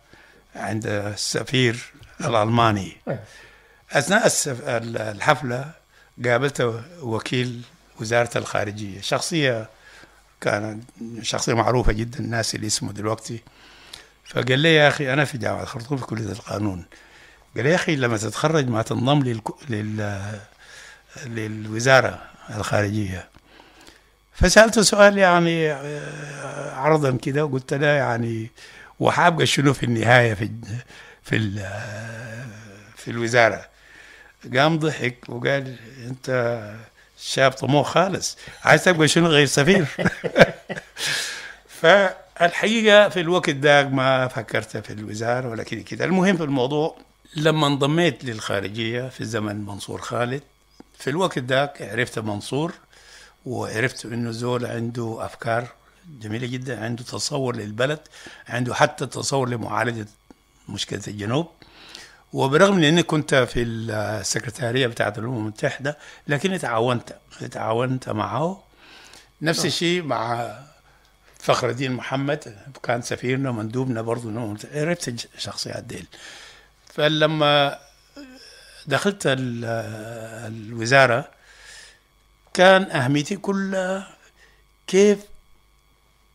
عند السفير الألماني إيه. أثناء الحفلة قابلت وكيل وزارة الخارجية شخصية كانت شخصية معروفة جدا الناس اللي اسمه دلوقتي فقال لي يا أخي أنا في جامعة الخرطوم في كلية القانون قال لي يا أخي لما تتخرج ما تنضم لل... لل... للوزارة الخارجية فسألته سؤال يعني آه، عرضا كده وقلت له يعني وحابقى شنو في النهاية في في في الوزارة قام ضحك وقال أنت شاب طموح خالص عايز تبقى شنو غير سفير فالحقيقة في الوقت ده ما فكرت في الوزارة ولا كده كده المهم في الموضوع لما انضميت للخارجية في زمن منصور خالد في الوقت ذاك عرفت منصور وعرفت انه زول عنده افكار جميله جدا عنده تصور للبلد عنده حتى تصور لمعالجه مشكله الجنوب وبرغم اني كنت في السكرتاريه بتاعه الامم المتحده لكني تعاونت تعاونت معه نفس آه. الشيء مع فخر الدين محمد كان سفيرنا ومندوبنا برضه عرفت الشخصيات دي فلما دخلت الوزاره كان اهميتي كلها كيف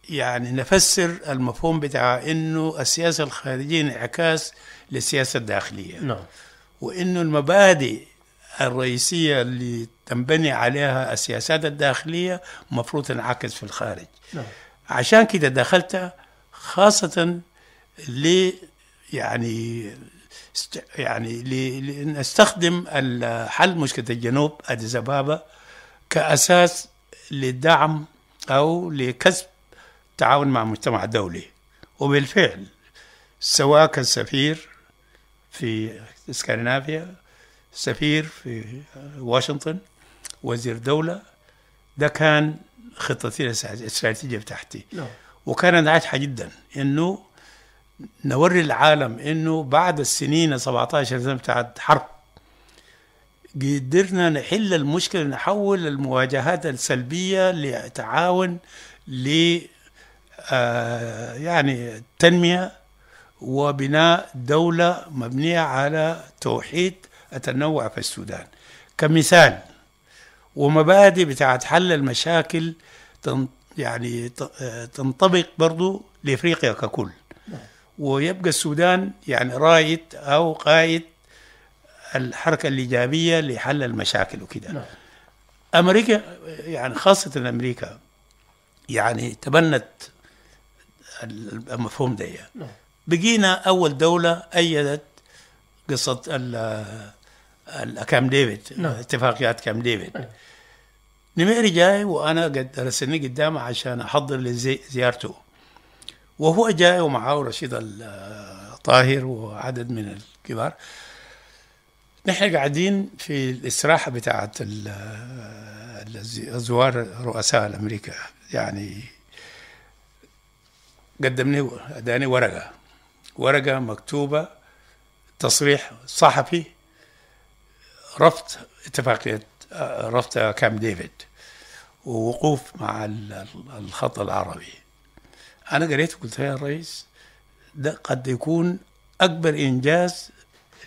يعني نفسر المفهوم بتاع انه السياسه الخارجيه انعكاس للسياسه الداخليه نعم وانه المبادئ الرئيسيه اللي تنبني عليها السياسات الداخليه المفروض تنعكس في الخارج نعم. عشان كده دخلت خاصه ل يعني يعني لنستخدم حل مشكله الجنوب أدي زبابة كاساس لدعم او لكسب تعاون مع المجتمع الدولي وبالفعل سواء كسفير في اسكندنافيا سفير في واشنطن وزير دولة ده كان خطتي الاستراتيجية بتاعتي no. نعم. وكانت ناجحة جدا انه نوري العالم انه بعد السنين 17 سنة بتاعت حرب قدرنا نحل المشكلة نحول المواجهات السلبية لتعاون ل آه يعني تنمية وبناء دولة مبنية على توحيد التنوع في السودان كمثال ومبادئ بتاعت حل المشاكل يعني تنطبق برضو لإفريقيا ككل ويبقى السودان يعني رائد أو قائد الحركة الإيجابية لحل المشاكل وكده نعم. أمريكا يعني خاصة أمريكا يعني تبنت المفهوم ده يعني. بقينا أول دولة أيدت قصة الكام ديفيد نعم. اتفاقيات كام ديفيد نعم. نميري جاي وأنا قد رسلني قدامه عشان أحضر لزيارته وهو جاي ومعه رشيد الطاهر وعدد من الكبار نحن قاعدين في الاستراحة بتاعت الزوار رؤساء الأمريكا يعني قدمني أداني ورقة ورقة مكتوبة تصريح صحفي رفض اتفاقية رفض كام ديفيد ووقوف مع الخط العربي أنا قريت قلت يا رئيس ده قد يكون أكبر إنجاز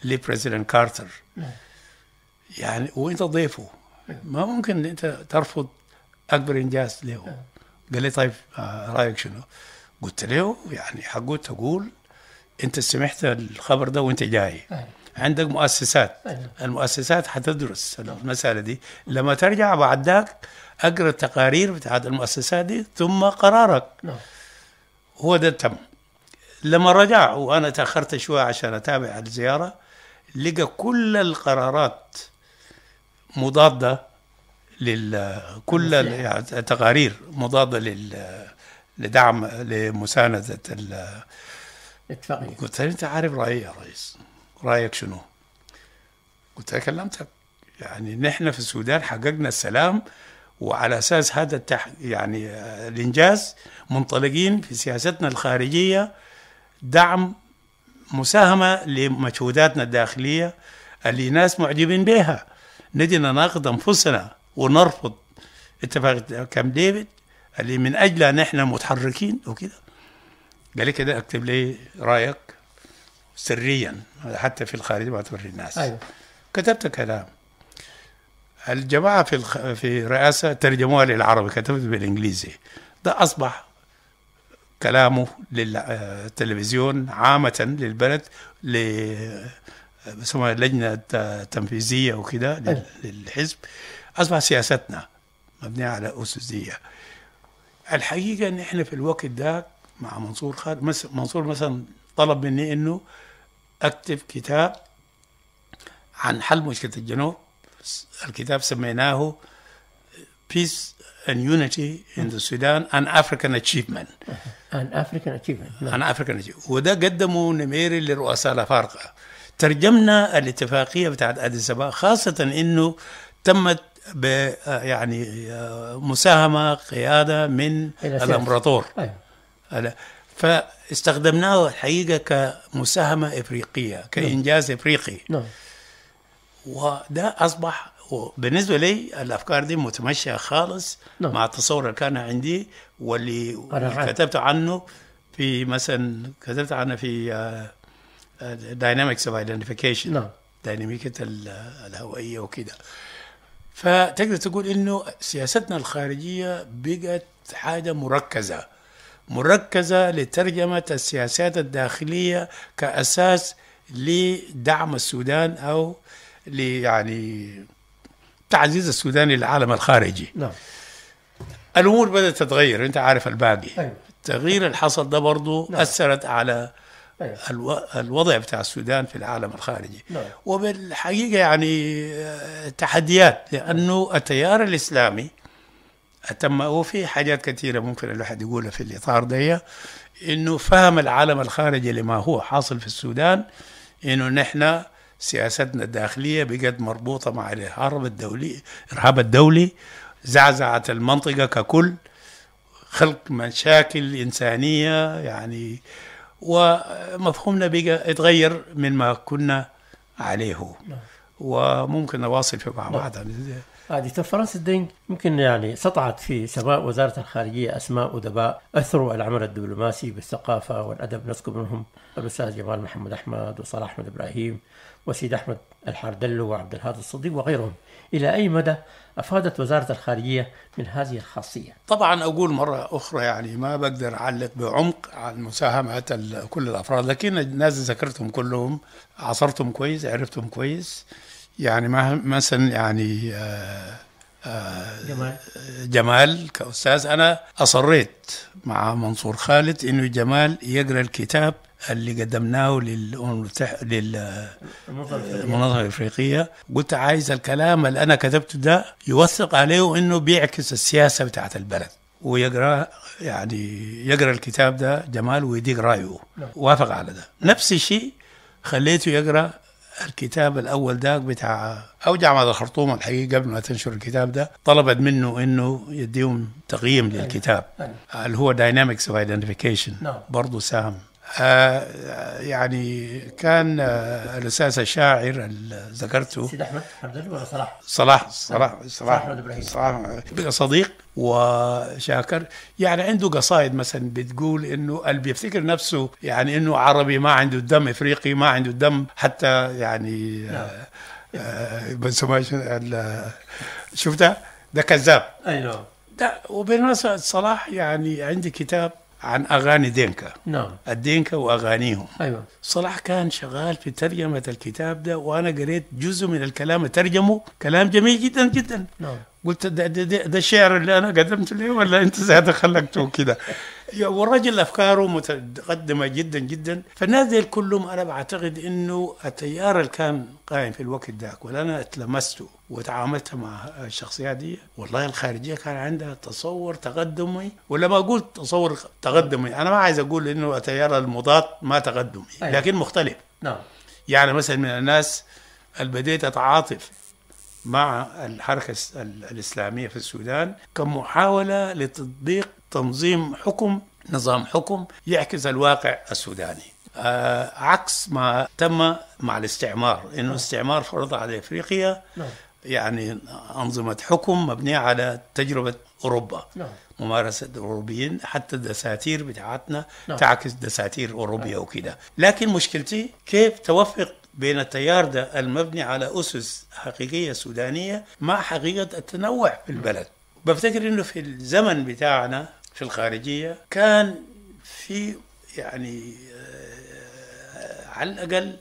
لبريزيدنت كارتر يعني وأنت ضيفه ما ممكن أنت ترفض أكبر إنجاز له قال لي طيب آه، رأيك شنو؟ قلت له يعني حقه تقول انت سمعت الخبر ده وانت جاي أيوة. عندك مؤسسات أيوة. المؤسسات حتدرس المساله دي لما ترجع بعدك اقرا التقارير بتاعت المؤسسات دي ثم قرارك نعم. هو ده تم لما رجع وانا تاخرت شويه عشان اتابع الزياره لقى كل القرارات مضاده لل كل التقارير يعني مضاده لل لدعم لمسانده اتفقنا قلت له انت عارف رايي يا ريس رايك شنو؟ قلت له كلمتك يعني نحن في السودان حققنا السلام وعلى اساس هذا التح... يعني آه، الانجاز منطلقين في سياستنا الخارجيه دعم مساهمه لمجهوداتنا الداخليه اللي ناس معجبين بها نجي نناقض انفسنا ونرفض اتفاق كام ديفيد اللي من اجله نحن متحركين وكده قال لي كده اكتب لي رايك سريا حتى في الخارج ما توري الناس أيوة. كتبت كلام الجماعه في الخ... في الرئاسه ترجموها للعربي كتبت بالانجليزي ده اصبح كلامه للتلفزيون آه، عامة للبلد ل بسموها لجنة تنفيذية وكده أيوه. للحزب أصبح سياستنا مبنية على أسس الحقيقة إن إحنا في الوقت ده مع منصور خالد منصور مثلا طلب مني انه اكتب كتاب عن حل مشكله الجنوب الكتاب سميناه بيس اند يونيتي ان ذا سودان ان افريكان اتشيفمنت ان افريكان اتشيفمنت ان افريكان اتشيفمنت وده قدمه نميري لرؤساء الافارقه ترجمنا الاتفاقيه بتاعت اديس ابابا خاصه انه تمت ب يعني آه، مساهمه قياده من الامبراطور أيوه. فاستخدمناه الحقيقه كمساهمه افريقيه كانجاز نعم. افريقي نعم وده اصبح وبالنسبه لي الافكار دي متمشيه خالص نعم. مع التصور اللي كان عندي واللي كتبت عنه في مثلا كتبت عنه في داينامكس اوف ايدنتيفيكيشن نعم الهوائيه وكده فتقدر تقول انه سياستنا الخارجيه بقت حاجه مركزه مركزة لترجمة السياسات الداخلية كأساس لدعم السودان أو يعني تعزيز السودان للعالم الخارجي نعم. الأمور بدأت تتغير أنت عارف الباقي أيوة. التغيير اللي حصل ده برضه نعم. أثرت على أيوة. الو... الوضع بتاع السودان في العالم الخارجي نعم. وبالحقيقة يعني آه، تحديات لأنه التيار الإسلامي أتم وفي حاجات كثيرة ممكن الواحد يقولها في الإطار ده إنه فهم العالم الخارجي لما هو حاصل في السودان إنه نحن سياستنا الداخلية بقت مربوطة مع الإرهاب الدولي الإرهاب الدولي زعزعت المنطقة ككل خلق مشاكل إنسانية يعني ومفهومنا بقى اتغير مما كنا عليه نعم. وممكن نواصل في مع بعض نعم. عادة فرنسا الدينج يمكن يعني سطعت في سماء وزارة الخارجية أسماء أدباء أثروا العمل الدبلوماسي بالثقافة والأدب نذكر منهم الأستاذ جمال محمد أحمد وصلاح أحمد إبراهيم وسيد أحمد الحردلو وعبد الهادي الصديق وغيرهم إلى أي مدى أفادت وزارة الخارجية من هذه الخاصية طبعا أقول مرة أخرى يعني ما بقدر أعلق بعمق عن مساهمة كل الأفراد لكن الناس ذكرتهم كلهم عصرتهم كويس عرفتهم كويس يعني مثلا يعني آه، آه، جمال جمال كأستاذ أنا أصريت مع منصور خالد إنه جمال يقرأ الكتاب اللي قدمناه للامم للمنظمه الافريقيه قلت عايز الكلام اللي انا كتبته ده يوثق عليه انه بيعكس السياسه بتاعت البلد ويقرا يعني يقرا الكتاب ده جمال ويديك رايه نعم. وافق على ده نفس الشيء خليته يقرا الكتاب الاول ده بتاع اوجع مع الخرطوم الحقيقه قبل ما تنشر الكتاب ده طلبت منه انه يديهم تقييم أيوة. للكتاب أيوة. اللي هو داينامكس اوف ايدنتيفيكيشن برضه ساهم آه، يعني كان آه، الأساس الشاعر ذكرته سيد أحمد حمد ولا صلاح صلاح صلاح صلاح صلاح صديق وشاكر يعني عنده قصائد مثلا بتقول انه اللي بيفتكر نفسه يعني انه عربي ما عنده الدم افريقي ما عنده الدم حتى يعني آه، نعم. آه شفتها ده كذاب ايوه ده وبالمناسبه صلاح يعني عندي كتاب عن اغاني دينكا نعم الدينكا واغانيهم ايوه صلاح كان شغال في ترجمه الكتاب ده وانا قريت جزء من الكلام ترجمه كلام جميل جدا جدا نعم قلت ده, ده, ده, ده الشعر اللي انا قدمت له ولا انت زاد خلقته كده والرجل افكاره متقدمه جدا جدا فالناس دي كلهم انا بعتقد انه التيار اللي كان قائم في الوقت ذاك وانا اتلمسته وتعاملت مع الشخصيات دي والله الخارجيه كان عندها تصور تقدمي ولما اقول تصور تقدمي انا ما عايز اقول انه التيار المضاد ما تقدمي أيوة. لكن مختلف نعم يعني مثلا من الناس اللي بديت اتعاطف مع الحركة الإسلامية في السودان كمحاولة لتطبيق تنظيم حكم نظام حكم يعكس الواقع السوداني آه عكس ما تم مع الاستعمار انه نعم. الاستعمار فرض على افريقيا نعم. يعني انظمه حكم مبنيه على تجربه اوروبا نعم. ممارسه الاوروبيين حتى الدساتير بتاعتنا تعكس دساتير اوروبيه وكده لكن مشكلتي كيف توفق بين التيار ده المبني على أسس حقيقية سودانية مع حقيقة التنوع في البلد بفتكر أنه في الزمن بتاعنا في الخارجية كان في يعني آه، على الأقل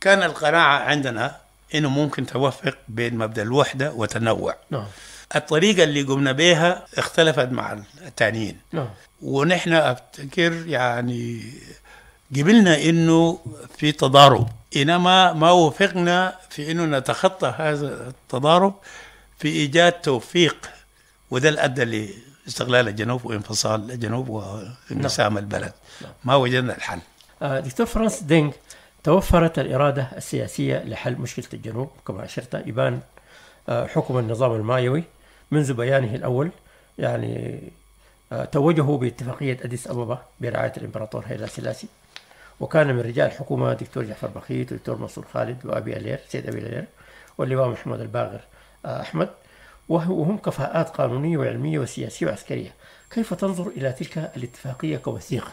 كان القناعة عندنا أنه ممكن توفق بين مبدأ الوحدة وتنوع نعم. الطريقة اللي قمنا بها اختلفت مع التانيين نعم. ونحن أفتكر يعني قبلنا انه في تضارب انما ما وفقنا في انه نتخطى هذا التضارب في ايجاد توفيق وده اللي ادى لاستغلال الجنوب وانفصال الجنوب وانقسام نعم. البلد ما وجدنا الحل آه، دكتور فرانس دينغ توفرت الإرادة السياسية لحل مشكلة الجنوب كما أشرت إبان آه، حكم النظام المايوي منذ بيانه الأول يعني آه، توجهوا باتفاقية أديس أبابا برعاية الإمبراطور هيلا سلاسي وكان من رجال الحكومة دكتور جعفر بخيت ودكتور منصور خالد وأبي ألير سيد أبي ألير واللواء محمد الباغر آه، أحمد وهم كفاءات قانونية وعلمية وسياسية وعسكرية كيف تنظر إلى تلك الاتفاقية كوثيقة؟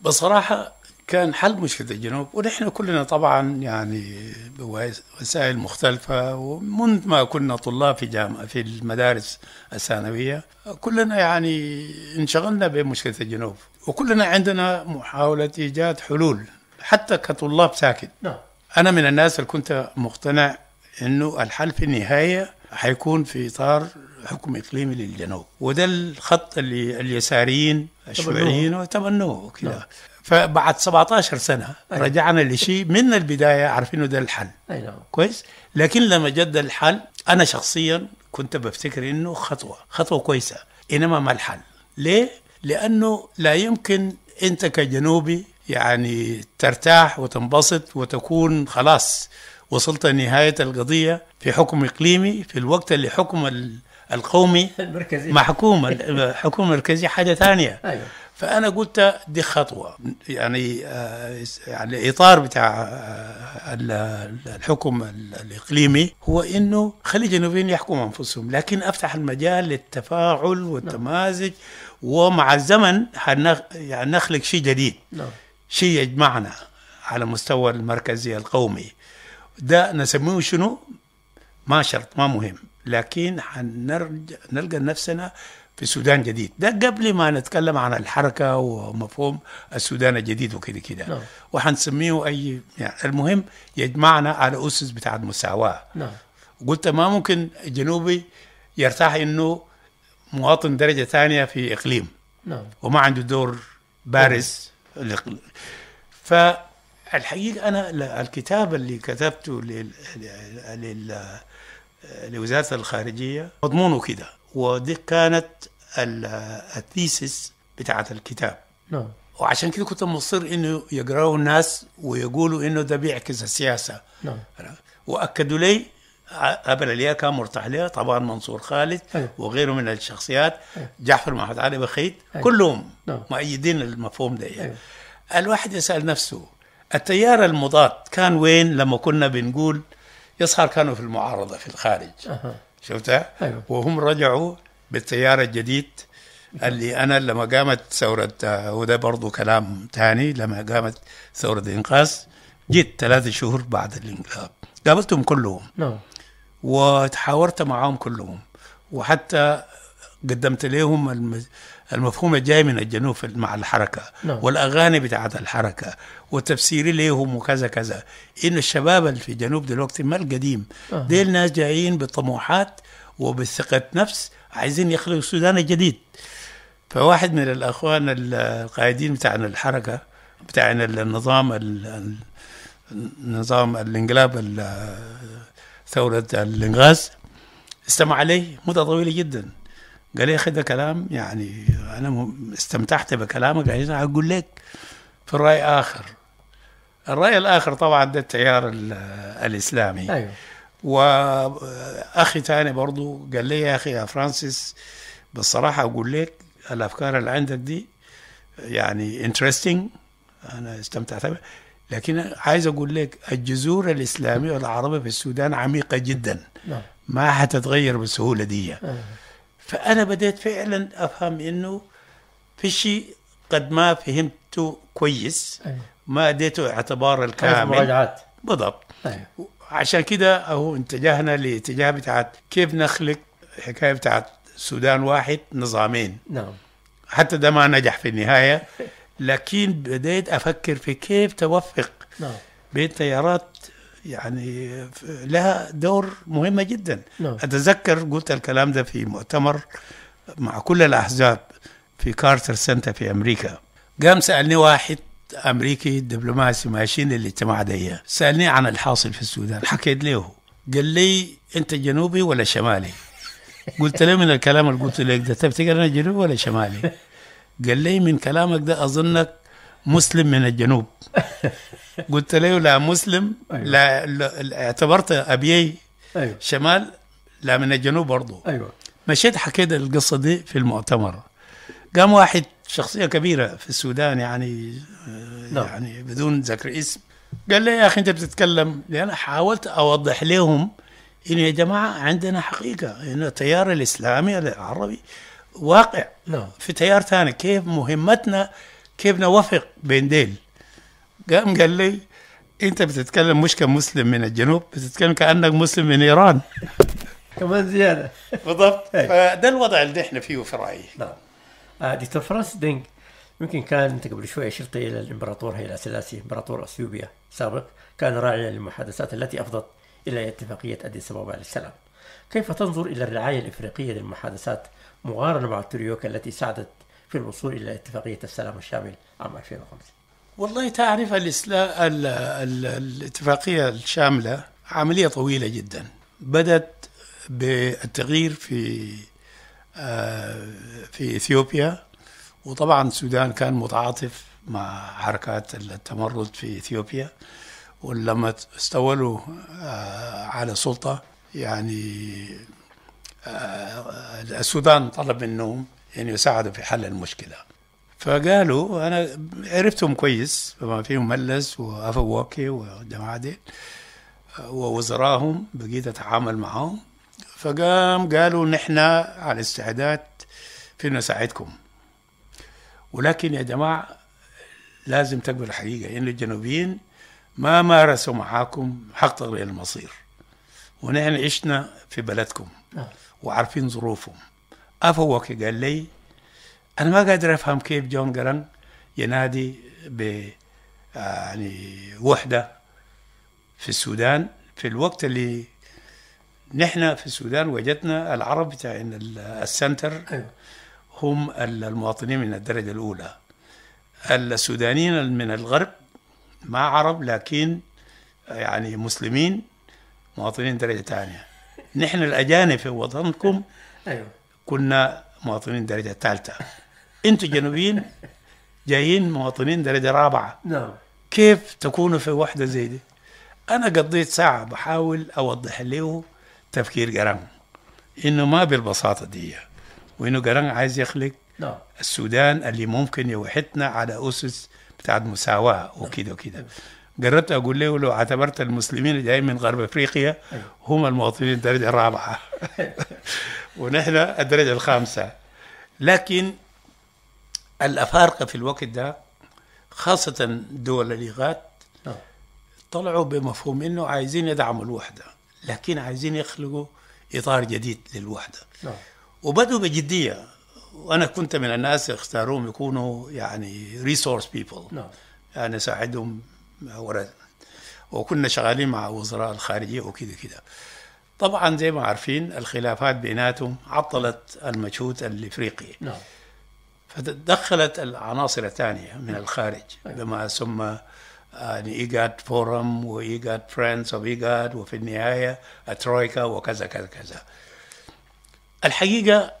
بصراحة كان حل مشكله الجنوب ونحن كلنا طبعا يعني بوسائل مختلفه ومنذ ما كنا طلاب في جامعه في المدارس الثانويه كلنا يعني انشغلنا بمشكله الجنوب وكلنا عندنا محاوله ايجاد حلول حتى كطلاب ساكن نعم. انا من الناس اللي كنت مقتنع انه الحل في النهايه حيكون في اطار حكم اقليمي للجنوب وده الخط اللي اليساريين الشيوعيين تبنوه نعم. فبعد 17 سنه أيوة. رجعنا لشيء من البدايه عارفين ده الحل أيوة. كويس لكن لما جد الحل انا شخصيا كنت بفتكر انه خطوه خطوه كويسه انما ما الحل ليه لانه لا يمكن انت كجنوبي يعني ترتاح وتنبسط وتكون خلاص وصلت نهاية القضية في حكم إقليمي في الوقت اللي حكم القومي المركزي مع حكومة الحكومة حاجة ثانية أيوة. فانا قلت دي خطوه يعني آه، يعني الاطار بتاع آه، الحكم الاقليمي هو انه خلي الجنوبيين يحكموا انفسهم لكن افتح المجال للتفاعل والتمازج نعم. ومع الزمن يعني نخلق شيء جديد نعم. شيء يجمعنا على مستوى المركزي القومي ده نسميه شنو ما شرط ما مهم لكن نلقى نفسنا في سودان جديد ده قبل ما نتكلم عن الحركة ومفهوم السودان الجديد وكده كده نعم. وحنسميه أي يعني المهم يجمعنا على أسس بتاعة المساواة نعم. قلت ما ممكن جنوبي يرتاح إنه مواطن درجة ثانية في إقليم نعم. وما عنده دور بارز نعم. فالحقيقة أنا الكتاب اللي كتبته لل... لل... لوزارة الخارجية مضمونه كده ودي كانت الثيسس بتاعت الكتاب نعم وعشان كده كنت مصر انه يقراوا الناس ويقولوا انه ده بيعكس السياسه نعم واكدوا لي قبل ليها كان مرتاح لها طبعا منصور خالد أيوه. وغيره من الشخصيات أيوه. جعفر محمد علي بخيت أيوه. كلهم نعم. مؤيدين المفهوم ده يعني. أيوه. الواحد يسال نفسه التيار المضاد كان وين لما كنا بنقول يصهر كانوا في المعارضه في الخارج أه. شفتها؟ أيوة. وهم رجعوا بالتيار الجديد اللي انا لما قامت ثوره وده برضه كلام ثاني لما قامت ثوره الانقاذ جيت ثلاثة شهور بعد الانقلاب قابلتهم كلهم نعم وتحاورت معهم كلهم وحتى قدمت لهم المفهوم الجاي من الجنوب مع الحركة نعم. والأغاني بتاعت الحركة والتفسير ليهم وكذا كذا إن الشباب اللي في الجنوب دلوقتي ما القديم آه. ديل ناس جايين بطموحات وبثقة نفس عايزين يخلقوا السودان الجديد فواحد من الأخوان القائدين بتاعنا الحركة بتاعنا النظام النظام الانقلاب ثورة الانغاز استمع عليه مدة طويلة جدا قال لي يا اخي ده كلام يعني انا استمتعت بكلامك عايز يعني اقول لك في الراي اخر الراي الاخر طبعا ده التيار الاسلامي ايوه واخي ثاني برضه قال لي يا اخي يا فرانسيس بالصراحه اقول لك الافكار اللي عندك دي يعني انترستنج انا استمتعت بها لكن عايز اقول لك الجذور الاسلاميه والعربيه في السودان عميقه جدا نعم. ما حتتغير بالسهوله دي أيوه. فأنا بديت فعلا أفهم إنه في شيء قد ما فهمته كويس ما أديته اعتبار الكامل مراجعات بالضبط عشان كده أهو اتجهنا لاتجاه بتاعت كيف نخلق حكاية بتاعت سودان واحد نظامين نعم حتى ده ما نجح في النهاية لكن بديت أفكر في كيف توفق نعم بين تيارات يعني لها دور مهمه جدا نعم. اتذكر قلت الكلام ده في مؤتمر مع كل الاحزاب في كارتر سنتر في امريكا قام سالني واحد امريكي دبلوماسي ماشيين الاجتماع ده سالني عن الحاصل في السودان حكيت له قال لي انت جنوبي ولا شمالي قلت له من الكلام اللي قلت لك ده طيب، تفتكر انا جنوبي ولا شمالي قال لي من كلامك ده اظنك مسلم من الجنوب قلت له لا مسلم أيوة. لا, اعتبرت ابيي أيوة. شمال لا من الجنوب برضه ايوه مشيت حكيت القصه دي في المؤتمر قام واحد شخصيه كبيره في السودان يعني آه، نعم. يعني بدون ذكر اسم قال لي يا اخي انت بتتكلم لان حاولت اوضح لهم انه يا جماعه عندنا حقيقه انه التيار الاسلامي العربي واقع لا. نعم. في تيار ثاني كيف مهمتنا كيف نوفق بين ديل قام قال لي انت بتتكلم مش كمسلم من الجنوب بتتكلم كانك مسلم من ايران كمان زياده بالضبط إيه. فده الوضع اللي احنا فيه في رايي نعم آه، دكتور فرانس دينج يمكن كان انت قبل شوي اشرت الى الامبراطور هيلا سلاسي امبراطور اثيوبيا سابق كان راعيا للمحادثات التي افضت الى اتفاقيه اديس ابابا للسلام. كيف تنظر الى الرعايه الافريقيه للمحادثات مقارنه مع التريوكا التي ساعدت في الوصول الى اتفاقيه السلام الشامل عام 2005؟ والله تعرف الإسلام ال ال الاتفاقية الشاملة عملية طويلة جدا بدأت بالتغيير في آه، في إثيوبيا وطبعا السودان كان متعاطف مع حركات التمرد في إثيوبيا ولما استولوا آه، على السلطة يعني آه، السودان طلب منهم أن يعني يساعدوا في حل المشكلة فقالوا انا عرفتهم كويس فما فيهم ملس وافواكي والجماعه دي ووزراهم بقيت اتعامل معاهم فقام قالوا نحن على استعداد في نساعدكم ولكن يا جماعه لازم تقبل الحقيقه ان الجنوبيين ما مارسوا معاكم حق تغيير المصير ونحن عشنا في بلدكم آه. وعارفين ظروفهم افواكي قال لي انا ما قادر افهم كيف جون جرن ينادي ب آه، يعني وحده في السودان في الوقت اللي نحن في السودان وجدنا العرب بتاعين السنتر أيوة. هم المواطنين من الدرجه الاولى السودانيين من الغرب ما عرب لكن آه، يعني مسلمين مواطنين درجه ثانيه نحن الاجانب في وطنكم أيوة. كنا مواطنين درجه ثالثه انتوا جنوبيين جايين مواطنين درجه رابعه نعم كيف تكونوا في وحده زي دي؟ انا قضيت ساعه بحاول اوضح له تفكير قرن انه ما بالبساطه دي وانه قرن عايز يخلق نعم. السودان اللي ممكن يوحدنا على اسس بتاعت مساواه وكده وكده جربت اقول له لو اعتبرت المسلمين جايين من غرب افريقيا أيوه. هم المواطنين الدرجه الرابعه ونحن الدرجه الخامسه لكن الافارقه في الوقت ده خاصه دول اللغات آه. طلعوا بمفهوم انه عايزين يدعموا الوحده لكن عايزين يخلقوا اطار جديد للوحده آه. وبدوا بجديه وانا كنت من الناس اختاروهم يكونوا يعني ريسورس بيبل آه. يعني اساعدهم ورد وكنا شغالين مع وزراء الخارجيه وكذا كذا طبعا زي ما عارفين الخلافات بيناتهم عطلت المجهود الافريقي نعم. فتدخلت العناصر الثانية من نعم. الخارج لما أيوة. سمى آه، يعني إيجاد فورم وإيجاد فريندز أوف إيجاد وفي النهاية الترويكا وكذا كذا كذا الحقيقة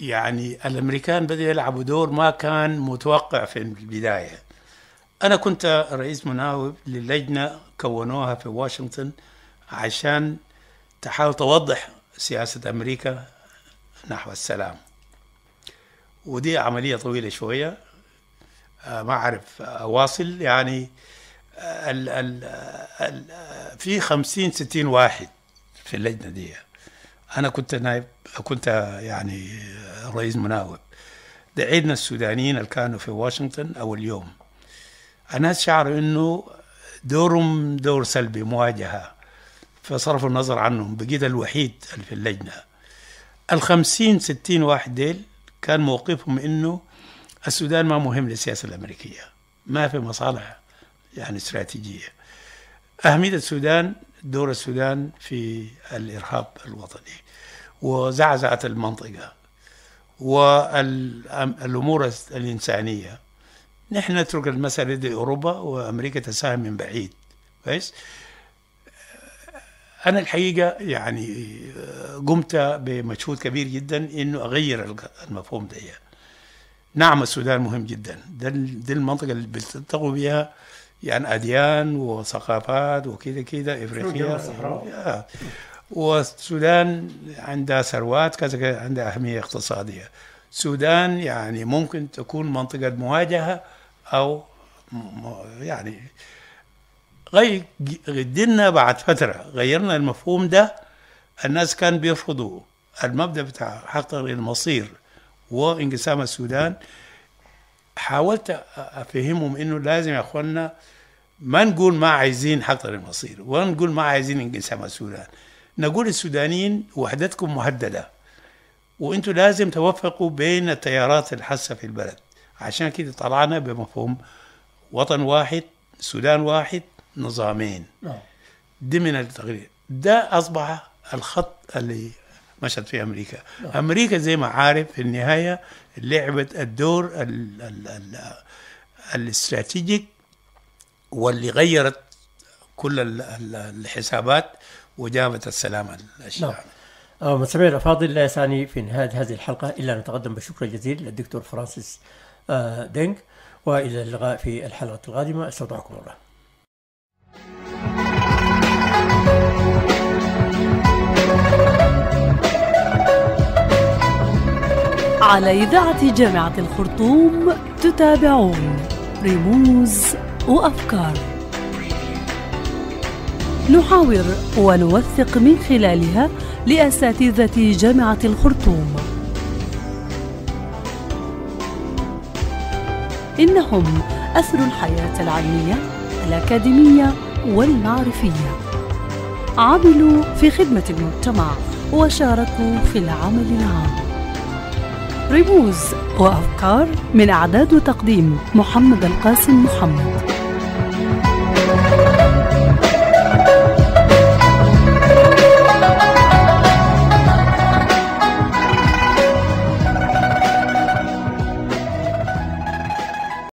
يعني الأمريكان بدأوا يلعبوا دور ما كان متوقع في البداية أنا كنت رئيس مناوب للجنة كونوها في واشنطن عشان تحاول توضح سياسة أمريكا نحو السلام ودي عملية طويلة شوية آه، ما أعرف أواصل آه، يعني آه، ال ال ال في 50 60 واحد في اللجنة دي أنا كنت نائب كنت يعني رئيس مناوب دعينا السودانيين اللي كانوا في واشنطن أول يوم الناس شعروا إنه دورهم دور سلبي مواجهة فصرفوا النظر عنهم بقيت الوحيد في اللجنة ال 50 60 واحد ديل كان موقفهم انه السودان ما مهم للسياسه الامريكيه ما في مصالح يعني استراتيجيه اهميه السودان دور السودان في الارهاب الوطني وزعزعه المنطقه والامور الانسانيه نحن نترك المسألة لاوروبا وأمريكا تساهم من بعيد كويس انا الحقيقه يعني آه، قمت بمجهود كبير جدا انه اغير المفهوم ده يعني. نعم السودان مهم جدا ده المنطقه اللي بتلتقوا بها يعني اديان وثقافات وكذا كذا افريقيا والسودان عندها ثروات كذا كذا عندها اهميه اقتصاديه السودان يعني ممكن تكون منطقه مواجهه او يعني غيرنا بعد فترة غيرنا المفهوم ده الناس كان بيرفضوا المبدأ بتاع حق المصير وانقسام السودان حاولت أفهمهم إنه لازم يا أخوانا ما نقول ما عايزين حق المصير ولا نقول ما عايزين انقسام السودان نقول السودانيين وحدتكم مهددة وانتوا لازم توفقوا بين التيارات الحاسة في البلد عشان كده طلعنا بمفهوم وطن واحد سودان واحد نظامين ضمن نعم. التقرير ده اصبح الخط اللي مشت فيه امريكا نعم. امريكا زي ما عارف في النهايه لعبت الدور الاستراتيجيك واللي غيرت كل الحسابات وجابت السلام الشعبي نعم. أه، مستمعي الافاضل لا يسعني في نهايه هذه الحلقه الا نتقدم بالشكر الجزيل للدكتور فرانسيس أه، دينك والى اللقاء في الحلقه القادمه استودعكم الله على إذاعة جامعة الخرطوم تتابعون رموز وأفكار نحاور ونوثق من خلالها لأساتذة جامعة الخرطوم إنهم أثروا الحياة العلمية الأكاديمية والمعرفية عملوا في خدمة المجتمع وشاركوا في العمل العام رموز وأفكار من إعداد وتقديم محمد القاسم محمد